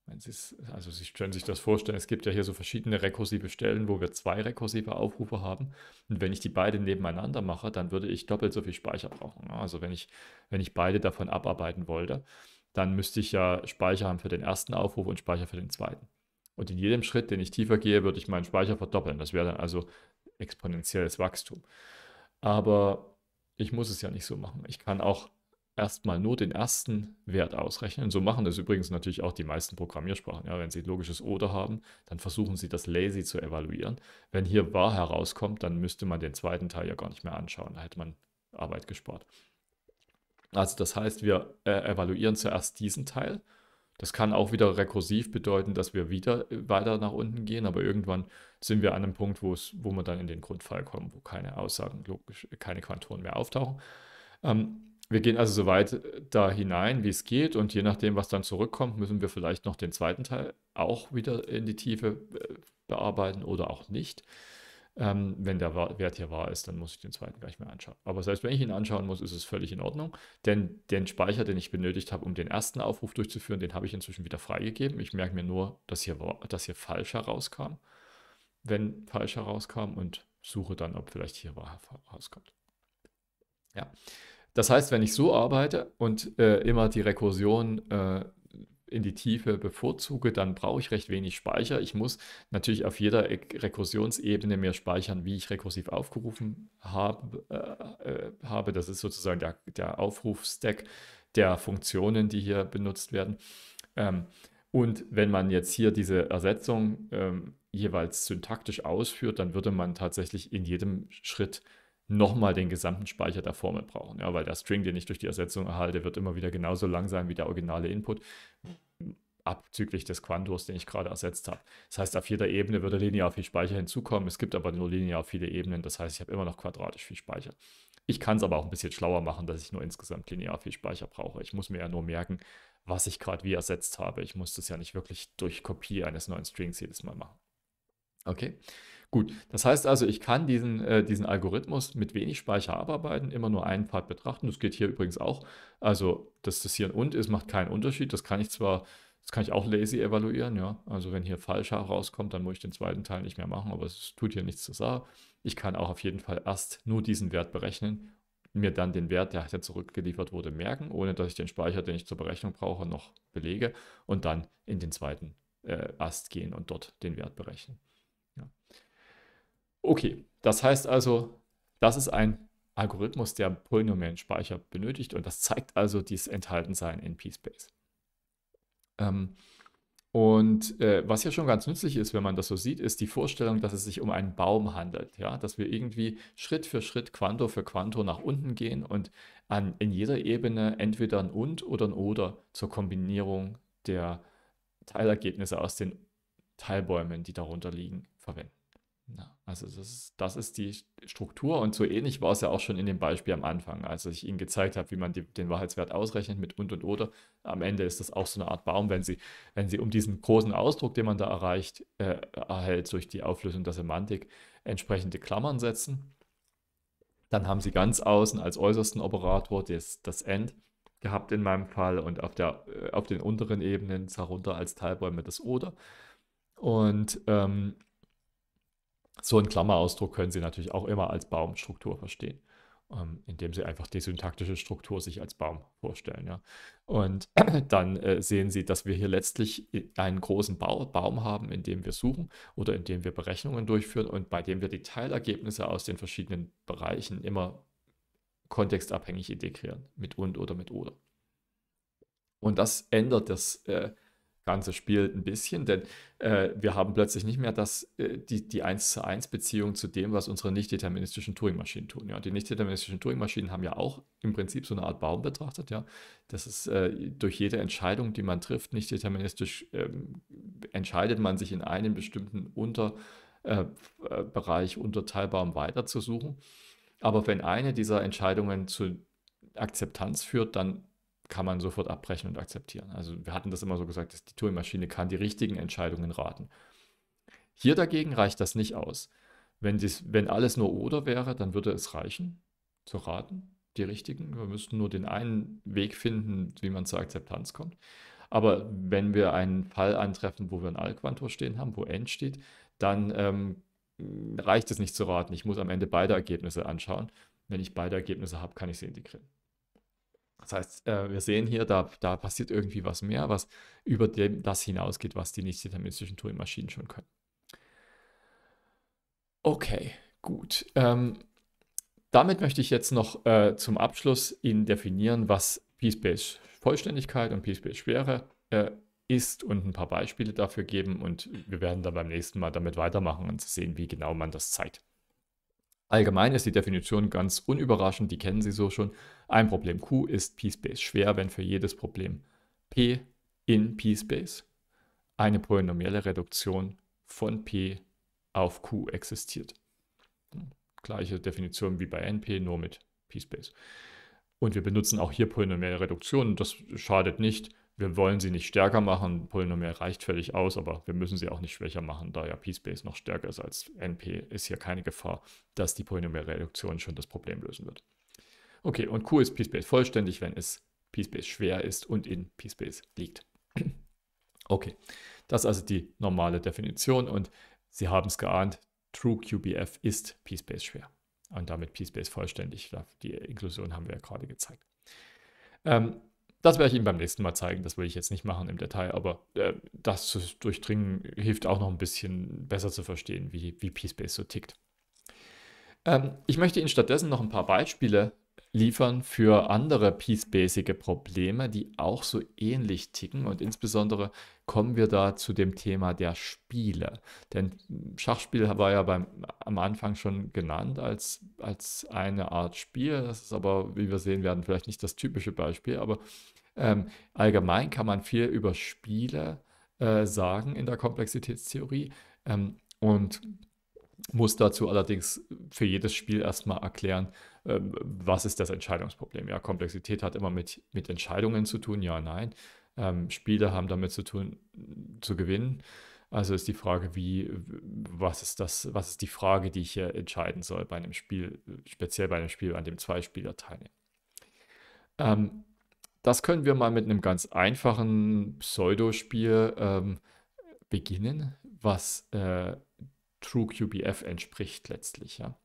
meine, es also Sie können sich das vorstellen, es gibt ja hier so verschiedene rekursive Stellen, wo wir zwei rekursive Aufrufe haben. Und wenn ich die beiden nebeneinander mache, dann würde ich doppelt so viel Speicher brauchen. Ne? Also wenn ich, wenn ich beide davon abarbeiten wollte, dann müsste ich ja Speicher haben für den ersten Aufruf und Speicher für den zweiten. Und in jedem Schritt, den ich tiefer gehe, würde ich meinen Speicher verdoppeln. Das wäre dann also exponentielles Wachstum. Aber ich muss es ja nicht so machen. Ich kann auch erstmal nur den ersten Wert ausrechnen. So machen das übrigens natürlich auch die meisten Programmiersprachen. Ja, wenn sie logisches Oder haben, dann versuchen sie das lazy zu evaluieren. Wenn hier wahr herauskommt, dann müsste man den zweiten Teil ja gar nicht mehr anschauen. Da hätte man Arbeit gespart. Also das heißt, wir äh, evaluieren zuerst diesen Teil. Das kann auch wieder rekursiv bedeuten, dass wir wieder äh, weiter nach unten gehen, aber irgendwann sind wir an einem Punkt, wo es, wo wir dann in den Grundfall kommen, wo keine Aussagen, logisch, keine Quantoren mehr auftauchen. Ähm, wir gehen also so weit äh, da hinein, wie es geht. Und je nachdem, was dann zurückkommt, müssen wir vielleicht noch den zweiten Teil auch wieder in die Tiefe äh, bearbeiten oder auch nicht. Ähm, wenn der Wert hier wahr ist, dann muss ich den zweiten gleich mehr anschauen. Aber selbst wenn ich ihn anschauen muss, ist es völlig in Ordnung. Denn den Speicher, den ich benötigt habe, um den ersten Aufruf durchzuführen, den habe ich inzwischen wieder freigegeben. Ich merke mir nur, dass hier, dass hier falsch herauskam, wenn falsch herauskam und suche dann, ob vielleicht hier wahr herauskommt. Ja, das heißt, wenn ich so arbeite und äh, immer die Rekursion äh, in die Tiefe bevorzuge, dann brauche ich recht wenig Speicher. Ich muss natürlich auf jeder Rekursionsebene mehr speichern, wie ich rekursiv aufgerufen habe. Äh, äh, habe. Das ist sozusagen der, der Aufrufstack der Funktionen, die hier benutzt werden. Ähm, und wenn man jetzt hier diese Ersetzung ähm, jeweils syntaktisch ausführt, dann würde man tatsächlich in jedem Schritt äh, nochmal den gesamten Speicher der Formel brauchen, ja, weil der String, den ich durch die Ersetzung erhalte, wird immer wieder genauso lang sein wie der originale Input, abzüglich des Quantors, den ich gerade ersetzt habe. Das heißt, auf jeder Ebene würde linear viel Speicher hinzukommen. Es gibt aber nur linear viele Ebenen, das heißt, ich habe immer noch quadratisch viel Speicher. Ich kann es aber auch ein bisschen schlauer machen, dass ich nur insgesamt linear viel Speicher brauche. Ich muss mir ja nur merken, was ich gerade wie ersetzt habe. Ich muss das ja nicht wirklich durch Kopie eines neuen Strings jedes Mal machen. Okay. Gut, das heißt also, ich kann diesen, äh, diesen Algorithmus mit wenig Speicher abarbeiten, immer nur einen Pfad betrachten. Das geht hier übrigens auch. Also, dass das hier ein und ist, macht keinen Unterschied. Das kann ich zwar, das kann ich auch lazy evaluieren, ja. Also wenn hier falsch rauskommt, dann muss ich den zweiten Teil nicht mehr machen, aber es tut hier nichts zur Sache. Ich kann auch auf jeden Fall erst nur diesen Wert berechnen, mir dann den Wert, der hier zurückgeliefert wurde, merken, ohne dass ich den Speicher, den ich zur Berechnung brauche, noch belege und dann in den zweiten äh, Ast gehen und dort den Wert berechnen. Ja. Okay, das heißt also, das ist ein Algorithmus, der polynomiellen Speicher benötigt und das zeigt also dieses Enthaltensein in P-Space. Ähm, und äh, was ja schon ganz nützlich ist, wenn man das so sieht, ist die Vorstellung, dass es sich um einen Baum handelt. Ja? Dass wir irgendwie Schritt für Schritt, Quanto für Quanto nach unten gehen und an, in jeder Ebene entweder ein und oder ein oder zur Kombinierung der Teilergebnisse aus den Teilbäumen, die darunter liegen, verwenden. Ja, also das ist, das ist die Struktur und so ähnlich war es ja auch schon in dem Beispiel am Anfang, als ich Ihnen gezeigt habe, wie man die, den Wahrheitswert ausrechnet mit und und oder. Am Ende ist das auch so eine Art Baum, wenn Sie, wenn Sie um diesen großen Ausdruck, den man da erreicht, äh, erhält durch die Auflösung der Semantik, entsprechende Klammern setzen. Dann haben Sie ganz außen als äußersten Operator das, das End gehabt in meinem Fall und auf, der, äh, auf den unteren Ebenen herunter als Teilbäume das oder. Und ähm, so einen Klammerausdruck können Sie natürlich auch immer als Baumstruktur verstehen, ähm, indem Sie einfach die syntaktische Struktur sich als Baum vorstellen. Ja. Und [CLEARS THROAT] dann äh, sehen Sie, dass wir hier letztlich äh, einen großen ba Baum haben, in dem wir suchen oder in dem wir Berechnungen durchführen und bei dem wir die Teilergebnisse aus den verschiedenen Bereichen immer kontextabhängig integrieren, mit und oder mit oder. Und das ändert das. Äh, ganze Spiel ein bisschen, denn äh, wir haben plötzlich nicht mehr das, äh, die, die 1 zu 1 Beziehung zu dem, was unsere nicht-deterministischen Turing-Maschinen tun. Ja? Die nicht-deterministischen Turing-Maschinen haben ja auch im Prinzip so eine Art Baum betrachtet. Ja? Das ist äh, durch jede Entscheidung, die man trifft, nicht deterministisch, ähm, entscheidet man sich in einem bestimmten Unterbereich, äh, äh, Unterteilbaum weiterzusuchen. Aber wenn eine dieser Entscheidungen zu Akzeptanz führt, dann kann man sofort abbrechen und akzeptieren. Also wir hatten das immer so gesagt, dass die Turing-Maschine kann die richtigen Entscheidungen raten. Hier dagegen reicht das nicht aus. Wenn, dies, wenn alles nur oder wäre, dann würde es reichen zu raten, die richtigen. Wir müssten nur den einen Weg finden, wie man zur Akzeptanz kommt. Aber wenn wir einen Fall antreffen, wo wir ein Allquantor stehen haben, wo n steht, dann ähm, reicht es nicht zu raten. Ich muss am Ende beide Ergebnisse anschauen. Wenn ich beide Ergebnisse habe, kann ich sie integrieren. Das heißt, äh, wir sehen hier, da, da passiert irgendwie was mehr, was über dem, das hinausgeht, was die nicht-deterministischen Turing-Maschinen schon können. Okay, gut. Ähm, damit möchte ich jetzt noch äh, zum Abschluss Ihnen definieren, was P-Space Vollständigkeit und P-Space Schwere äh, ist und ein paar Beispiele dafür geben und wir werden dann beim nächsten Mal damit weitermachen und sehen, wie genau man das zeigt. Allgemein ist die Definition ganz unüberraschend, die kennen Sie so schon. Ein Problem Q ist P-Space schwer, wenn für jedes Problem P in P-Space eine polynomielle Reduktion von P auf Q existiert. Gleiche Definition wie bei NP, nur mit P-Space. Und wir benutzen auch hier polynomielle Reduktionen, das schadet nicht wir wollen sie nicht stärker machen. Polynomial reicht völlig aus, aber wir müssen sie auch nicht schwächer machen, da ja P-Space noch stärker ist als NP, ist hier keine Gefahr, dass die polynomiale Reduktion schon das Problem lösen wird. Okay, und Q ist P-Space vollständig, wenn es P-Space schwer ist und in P-Space liegt. [CLEARS THROAT] okay, das ist also die normale Definition und Sie haben es geahnt, True QBF ist P-Space schwer und damit P-Space vollständig. Die Inklusion haben wir ja gerade gezeigt. Ähm, das werde ich Ihnen beim nächsten Mal zeigen. Das will ich jetzt nicht machen im Detail, aber äh, das zu durchdringen hilft auch noch ein bisschen besser zu verstehen, wie, wie PSpace so tickt. Ähm, ich möchte Ihnen stattdessen noch ein paar Beispiele liefern für andere piecebasige Probleme, die auch so ähnlich ticken. Und insbesondere kommen wir da zu dem Thema der Spiele. Denn Schachspiel war ja beim, am Anfang schon genannt als, als eine Art Spiel. Das ist aber, wie wir sehen werden, vielleicht nicht das typische Beispiel. Aber ähm, allgemein kann man viel über Spiele äh, sagen in der Komplexitätstheorie. Ähm, und muss dazu allerdings für jedes Spiel erstmal erklären, ähm, was ist das Entscheidungsproblem? Ja, Komplexität hat immer mit, mit Entscheidungen zu tun, ja, nein. Ähm, Spiele haben damit zu tun, zu gewinnen. Also ist die Frage, wie, was ist das, was ist die Frage, die ich hier entscheiden soll bei einem Spiel, speziell bei einem Spiel, an dem zwei Spieler teilnehmen. Ähm, das können wir mal mit einem ganz einfachen Pseudospiel ähm, beginnen, was äh, TrueQBF entspricht letztlich. Ja?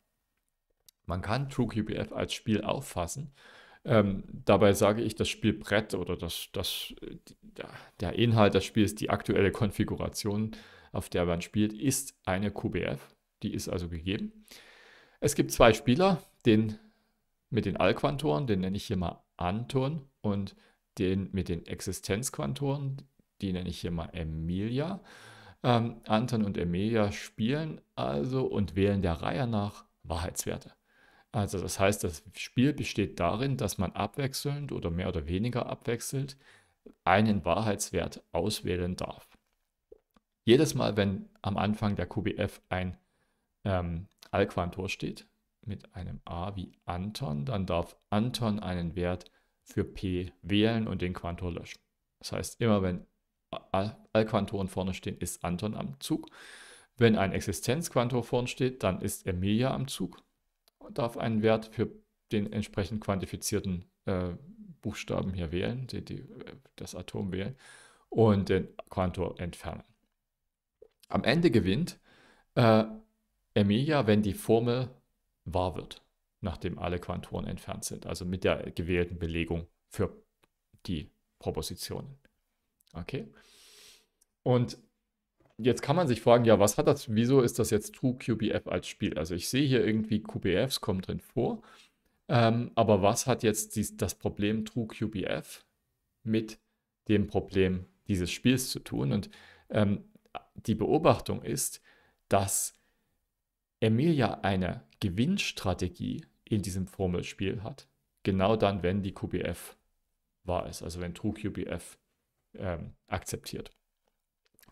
Man kann TrueQBF als Spiel auffassen. Ähm, dabei sage ich, das Spielbrett oder das, das, äh, der Inhalt des Spiels, die aktuelle Konfiguration, auf der man spielt, ist eine QBF. Die ist also gegeben. Es gibt zwei Spieler, den mit den Allquantoren, den nenne ich hier mal Anton, und den mit den Existenzquantoren, die nenne ich hier mal Emilia. Ähm, Anton und Emilia spielen also und wählen der Reihe nach Wahrheitswerte. Also das heißt, das Spiel besteht darin, dass man abwechselnd oder mehr oder weniger abwechselnd einen Wahrheitswert auswählen darf. Jedes Mal, wenn am Anfang der QBF ein ähm, Alquantor steht, mit einem A wie Anton, dann darf Anton einen Wert für P wählen und den Quantor löschen. Das heißt, immer wenn Alquantoren vorne stehen, ist Anton am Zug. Wenn ein Existenzquantor vorne steht, dann ist Emilia am Zug darf einen Wert für den entsprechend quantifizierten äh, Buchstaben hier wählen, die, die, äh, das Atom wählen und den Quantor entfernen. Am Ende gewinnt äh, Emilia, wenn die Formel wahr wird, nachdem alle Quantoren entfernt sind, also mit der gewählten Belegung für die Propositionen. Okay? Und jetzt kann man sich fragen, ja, was hat das, wieso ist das jetzt TrueQBF als Spiel? Also ich sehe hier irgendwie QBFs kommen drin vor, ähm, aber was hat jetzt dies, das Problem TrueQBF mit dem Problem dieses Spiels zu tun? Und ähm, die Beobachtung ist, dass Emilia eine Gewinnstrategie in diesem Formelspiel hat. Genau dann, wenn die QBF wahr ist, also wenn TrueQBF ähm, akzeptiert.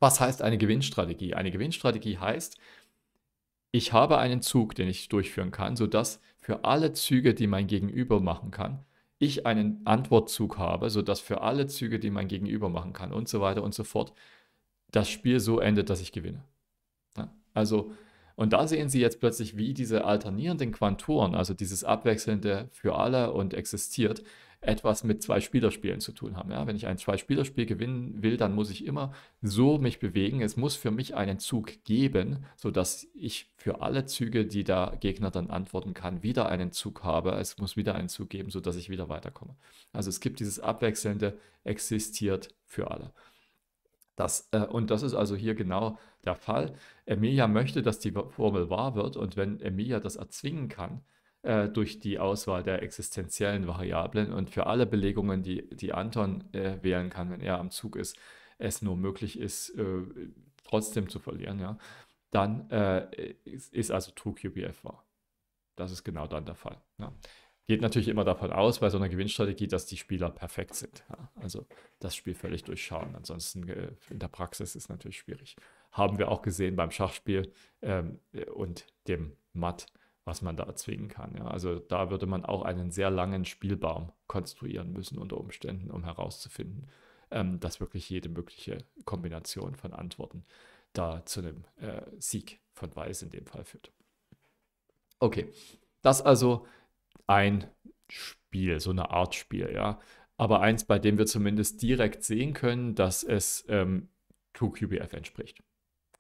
Was heißt eine Gewinnstrategie? Eine Gewinnstrategie heißt, ich habe einen Zug, den ich durchführen kann, sodass für alle Züge, die mein Gegenüber machen kann, ich einen Antwortzug habe, sodass für alle Züge, die mein Gegenüber machen kann und so weiter und so fort, das Spiel so endet, dass ich gewinne. Ja? Also, und da sehen Sie jetzt plötzlich, wie diese alternierenden Quantoren, also dieses Abwechselnde für alle und existiert, etwas mit zwei Spielerspielen zu tun haben. Ja? Wenn ich ein Zwei-Spielerspiel gewinnen will, dann muss ich immer so mich bewegen. Es muss für mich einen Zug geben, sodass ich für alle Züge, die der Gegner dann antworten kann, wieder einen Zug habe. Es muss wieder einen Zug geben, sodass ich wieder weiterkomme. Also es gibt dieses Abwechselnde, existiert für alle. Das, äh, und das ist also hier genau der Fall. Emilia möchte, dass die Formel wahr wird und wenn Emilia das erzwingen kann, äh, durch die Auswahl der existenziellen Variablen und für alle Belegungen, die, die Anton äh, wählen kann, wenn er am Zug ist, es nur möglich ist, äh, trotzdem zu verlieren, ja, dann äh, ist, ist, also QBF wahr. Das ist genau dann der Fall. Ja. Geht natürlich immer davon aus, bei so einer Gewinnstrategie, dass die Spieler perfekt sind. Ja. Also das Spiel völlig durchschauen. Ansonsten äh, in der Praxis ist natürlich schwierig haben wir auch gesehen beim Schachspiel ähm, und dem Matt, was man da erzwingen kann. Ja. Also da würde man auch einen sehr langen Spielbaum konstruieren müssen unter Umständen, um herauszufinden, ähm, dass wirklich jede mögliche Kombination von Antworten da zu einem äh, Sieg von Weiß in dem Fall führt. Okay, das also ein Spiel, so eine Art Spiel, ja. Aber eins, bei dem wir zumindest direkt sehen können, dass es ähm, TrueQBF entspricht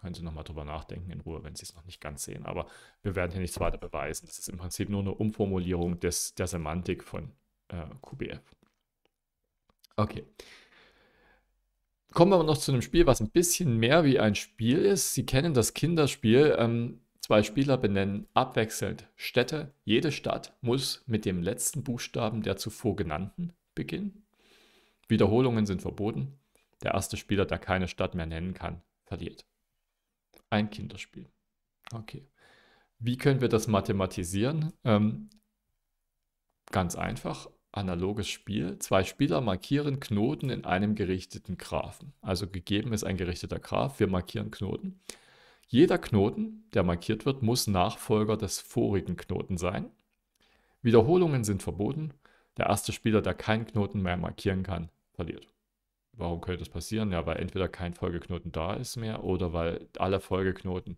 können Sie nochmal drüber nachdenken in Ruhe, wenn Sie es noch nicht ganz sehen. Aber wir werden hier nichts weiter beweisen. Das ist im Prinzip nur eine Umformulierung des, der Semantik von äh, QBF. Okay. Kommen wir noch zu einem Spiel, was ein bisschen mehr wie ein Spiel ist. Sie kennen das Kinderspiel. Ähm, zwei Spieler benennen abwechselnd Städte. Jede Stadt muss mit dem letzten Buchstaben der zuvor genannten beginnen. Wiederholungen sind verboten. Der erste Spieler, der keine Stadt mehr nennen kann, verliert. Ein Kinderspiel. Okay. Wie können wir das mathematisieren? Ähm, ganz einfach, analoges Spiel. Zwei Spieler markieren Knoten in einem gerichteten Graphen. Also gegeben ist ein gerichteter Graph, wir markieren Knoten. Jeder Knoten, der markiert wird, muss Nachfolger des vorigen Knoten sein. Wiederholungen sind verboten. Der erste Spieler, der keinen Knoten mehr markieren kann, verliert. Warum könnte das passieren? Ja, weil entweder kein Folgeknoten da ist mehr oder weil alle Folgeknoten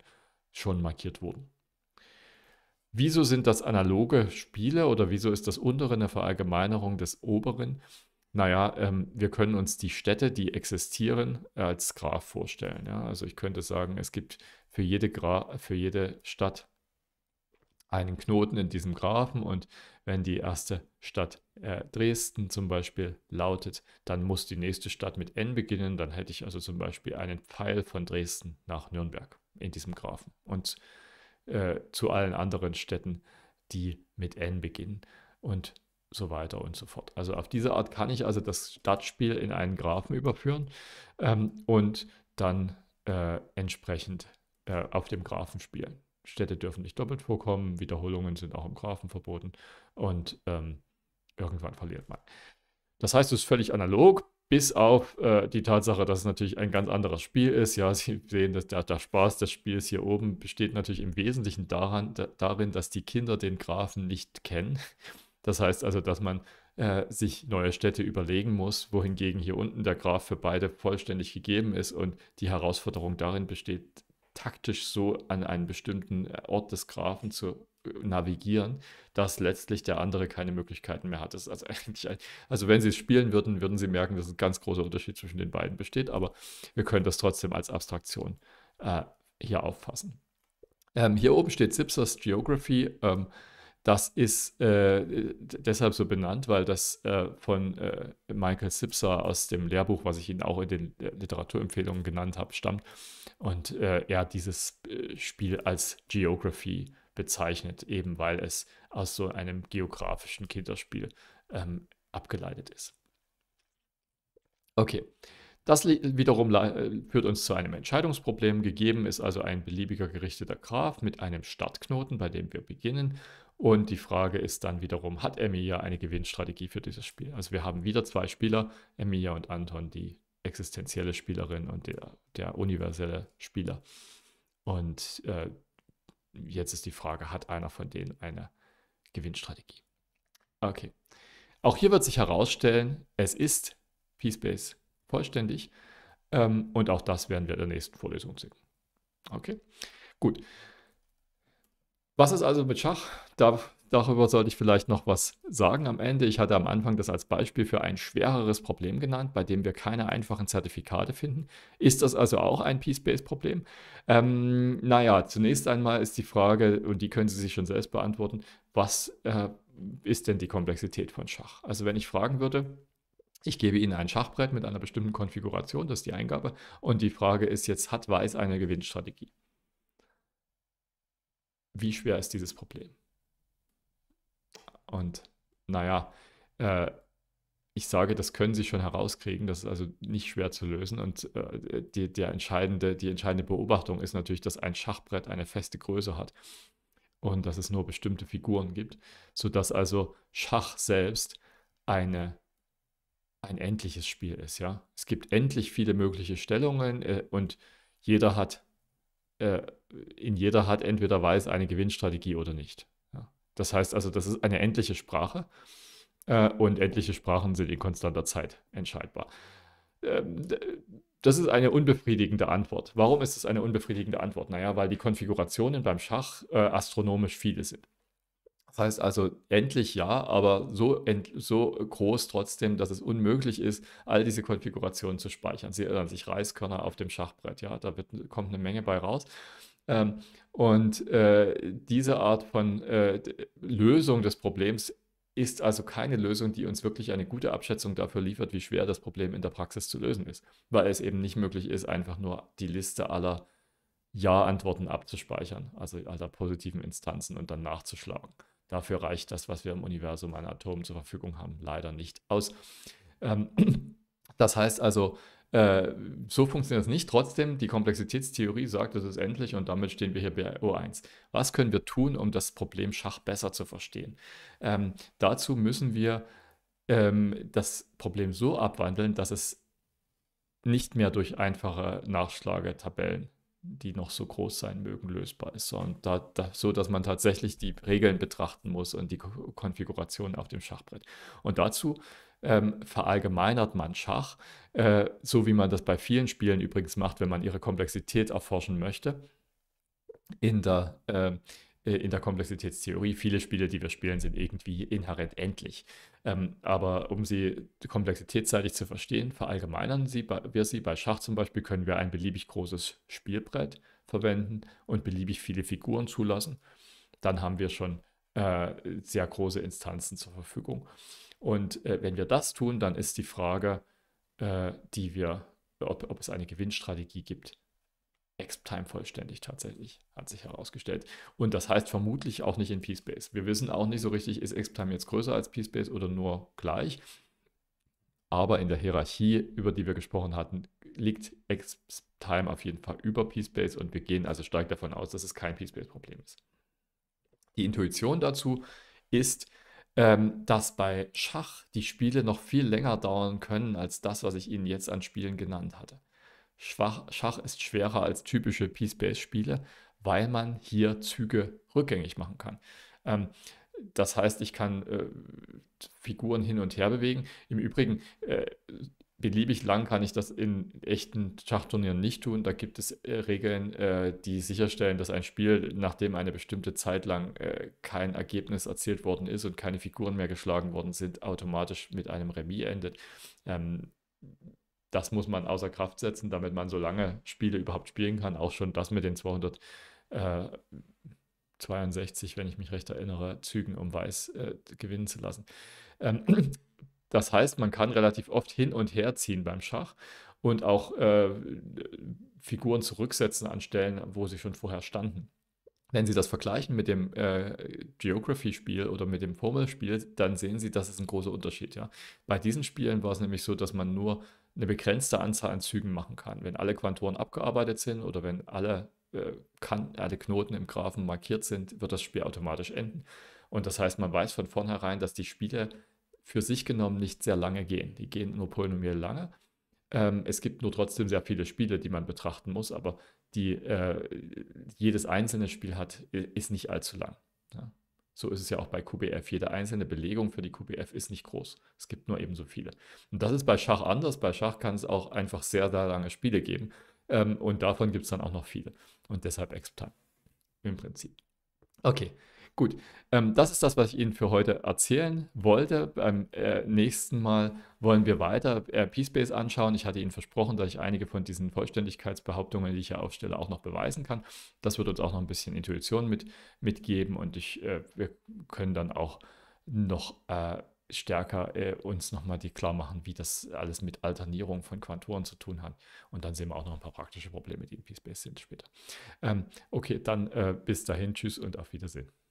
schon markiert wurden. Wieso sind das analoge Spiele oder wieso ist das untere eine Verallgemeinerung des oberen? Naja, ähm, wir können uns die Städte, die existieren, als Graph vorstellen. Ja? Also ich könnte sagen, es gibt für jede, Gra für jede Stadt einen Knoten in diesem Graphen und wenn die erste Stadt äh, Dresden zum Beispiel lautet, dann muss die nächste Stadt mit N beginnen. Dann hätte ich also zum Beispiel einen Pfeil von Dresden nach Nürnberg in diesem Graphen. Und äh, zu allen anderen Städten, die mit N beginnen. Und so weiter und so fort. Also auf diese Art kann ich also das Stadtspiel in einen Graphen überführen ähm, und dann äh, entsprechend äh, auf dem Graphen spielen. Städte dürfen nicht doppelt vorkommen, Wiederholungen sind auch im Graphen verboten und ähm, irgendwann verliert man. Das heißt, es ist völlig analog, bis auf äh, die Tatsache, dass es natürlich ein ganz anderes Spiel ist. Ja, [LAUGHS] Sie sehen, dass der, der Spaß des Spiels hier oben besteht natürlich im Wesentlichen daran, da, darin, dass die Kinder den Grafen nicht kennen. Das heißt also, dass man äh, sich neue Städte überlegen muss, wohingegen hier unten der Graf für beide vollständig gegeben ist und die Herausforderung darin besteht, taktisch so an einen bestimmten äh, Ort des Graphen zu äh, navigieren, dass letztlich der andere keine Möglichkeiten mehr hat. Das also, [LAUGHS] ein, also wenn sie es spielen würden, würden sie merken, dass ein ganz großer Unterschied zwischen den beiden besteht, aber wir können das trotzdem als Abstraktion äh, hier auffassen. Ähm, hier oben steht Zipsers Geography. Ähm, das ist äh, deshalb so benannt, weil das äh, von äh, Michael Sipser aus dem Lehrbuch, was ich Ihnen auch in den Literaturempfehlungen genannt habe, stammt. Und äh, er hat dieses äh, Spiel als Geography bezeichnet, eben weil es aus so einem geografischen Kinderspiel ähm, abgeleitet ist. Okay, das wiederum äh, führt uns zu einem Entscheidungsproblem. Gegeben ist also ein beliebiger gerichteter Graph mit einem Startknoten, bei dem wir beginnen. Und die Frage ist dann wiederum, hat Emilia eine Gewinnstrategie für dieses Spiel? Also wir haben wieder zwei Spieler, Emilia und Anton, die existenzielle Spielerin und der, der universelle Spieler. Und äh, jetzt ist die Frage, hat einer von denen eine Gewinnstrategie? Okay. Auch hier wird sich herausstellen, es ist P-Space vollständig. Ähm, und auch das werden wir in der nächsten Vorlesung sehen. Okay, gut. Was ist also mit Schach? Da Darüber sollte ich vielleicht noch was sagen am Ende. Ich hatte am Anfang das als Beispiel für ein schwereres Problem genannt, bei dem wir keine einfachen Zertifikate finden. Ist das also auch ein P-Space-Problem? Ähm, naja, zunächst einmal ist die Frage, und die können Sie sich schon selbst beantworten, was äh, ist denn die Komplexität von Schach? Also wenn ich fragen würde, ich gebe Ihnen ein Schachbrett mit einer bestimmten Konfiguration, das ist die Eingabe, und die Frage ist jetzt, hat Weiß eine Gewinnstrategie? Wie schwer ist dieses Problem? Und naja, äh, ich sage, das können sie schon herauskriegen, das ist also nicht schwer zu lösen. Und äh, die, der entscheidende, die entscheidende Beobachtung ist natürlich, dass ein Schachbrett eine feste Größe hat und dass es nur bestimmte Figuren gibt, sodass also Schach selbst eine, ein endliches Spiel ist. Ja? Es gibt endlich viele mögliche Stellungen äh, und jeder hat, äh, in jeder hat entweder weiß eine Gewinnstrategie oder nicht. Das heißt also, das ist eine endliche Sprache äh, mhm. und endliche Sprachen sind in konstanter Zeit entscheidbar. Ähm, das ist eine unbefriedigende Antwort. Warum ist es eine unbefriedigende Antwort? Naja, weil die Konfigurationen beim Schach äh, astronomisch viele sind. Das heißt also, endlich ja, aber so, so groß trotzdem, dass es unmöglich ist, all diese Konfigurationen zu speichern. Sie erinnern sich Reiskörner auf dem Schachbrett, ja, da wird, kommt eine Menge bei raus. Ähm, und äh, diese Art von äh, Lösung des Problems ist also keine Lösung, die uns wirklich eine gute Abschätzung dafür liefert, wie schwer das Problem in der Praxis zu lösen ist, weil es eben nicht möglich ist, einfach nur die Liste aller Ja-Antworten abzuspeichern, also aller positiven Instanzen und dann nachzuschlagen. Dafür reicht das, was wir im Universum an Atomen zur Verfügung haben, leider nicht aus. Ähm, [CLEARS THROAT] das heißt also, äh, so funktioniert das nicht. Trotzdem, die Komplexitätstheorie sagt, es ist endlich und damit stehen wir hier bei O1. Was können wir tun, um das Problem Schach besser zu verstehen? Ähm, dazu müssen wir ähm, das Problem so abwandeln, dass es nicht mehr durch einfache Nachschlagetabellen die noch so groß sein mögen, lösbar ist, sondern da, da, so, dass man tatsächlich die Regeln betrachten muss und die Konfiguration auf dem Schachbrett. Und dazu ähm, verallgemeinert man Schach, äh, so wie man das bei vielen Spielen übrigens macht, wenn man ihre Komplexität erforschen möchte. In der, ähm, äh, in der Komplexitätstheorie. Viele Spiele, die wir spielen, sind irgendwie inhärent endlich. Ähm, aber um sie komplexitätsseitig zu verstehen, verallgemeinern sie, wir sie. Bei Schach zum Beispiel können wir ein beliebig großes Spielbrett verwenden und beliebig viele Figuren zulassen. Dann haben wir schon äh, sehr große Instanzen zur Verfügung. Und äh, wenn wir das tun, dann ist die Frage, äh, die wir, ob, ob es eine Gewinnstrategie gibt, Exp-Time vollständig tatsächlich, hat sich herausgestellt. Und das heißt vermutlich auch nicht in P-Space. Wir wissen auch nicht so richtig, ist Exp-Time jetzt größer als P-Space oder nur gleich. Aber in der Hierarchie, über die wir gesprochen hatten, liegt Exp-Time auf jeden Fall über P-Space und wir gehen also stark davon aus, dass es kein P-Space-Problem ist. Die Intuition dazu ist, ähm, dass bei Schach die Spiele noch viel länger dauern können als das, was ich Ihnen jetzt an Spielen genannt hatte. Schwach, Schach ist schwerer als typische P-Space-Spiele, weil man hier Züge rückgängig machen kann. Ähm, das heißt, ich kann äh, Figuren hin und her bewegen. Im Übrigen, äh, beliebig lang kann ich das in echten Schachturnieren nicht tun. Da gibt es äh, Regeln, äh, die sicherstellen, dass ein Spiel, nachdem eine bestimmte Zeit lang äh, kein Ergebnis erzielt worden ist und keine Figuren mehr geschlagen worden sind, automatisch mit einem Remis endet. Ähm, das muss man außer Kraft setzen, damit man so lange Spiele überhaupt spielen kann. Auch schon das mit den 262, äh, wenn ich mich recht erinnere, Zügen, um Weiß äh, gewinnen zu lassen. Ähm, das heißt, man kann relativ oft hin und her ziehen beim Schach und auch äh, Figuren zurücksetzen an Stellen, wo sie schon vorher standen. Wenn Sie das vergleichen mit dem äh, Geography-Spiel oder mit dem Formel-Spiel, dann sehen Sie, das ist ein großer Unterschied. Ja? Bei diesen Spielen war es nämlich so, dass man nur eine begrenzte Anzahl an Zügen machen kann. Wenn alle Quantoren abgearbeitet sind oder wenn alle, äh, Kanten, alle Knoten im Graphen markiert sind, wird das Spiel automatisch enden. Und das heißt, man weiß von vornherein, dass die Spiele für sich genommen nicht sehr lange gehen. Die gehen nur polynomial lange. Ähm, es gibt nur trotzdem sehr viele Spiele, die man betrachten muss, aber die, äh, jedes einzelne Spiel hat, ist nicht allzu lang. Ja. So ist es ja auch bei QBF. Jede einzelne Belegung für die QBF ist nicht groß. Es gibt nur ebenso viele. Und das ist bei Schach anders. Bei Schach kann es auch einfach sehr, sehr lange Spiele geben. Ähm, und davon gibt es dann auch noch viele. Und deshalb Exp-Time im Prinzip. Okay, Gut, ähm, das ist das, was ich Ihnen für heute erzählen wollte. Beim äh, nächsten Mal wollen wir weiter äh, space anschauen. Ich hatte Ihnen versprochen, dass ich einige von diesen Vollständigkeitsbehauptungen, die ich hier aufstelle, auch noch beweisen kann. Das wird uns auch noch ein bisschen Intuition mit, mitgeben und ich, äh, wir können dann auch noch äh, stärker äh, uns nochmal die klar machen, wie das alles mit Alternierung von Quantoren zu tun hat. Und dann sehen wir auch noch ein paar praktische Probleme, die in P-Space sind später. Ähm, okay, dann äh, bis dahin, tschüss und auf Wiedersehen.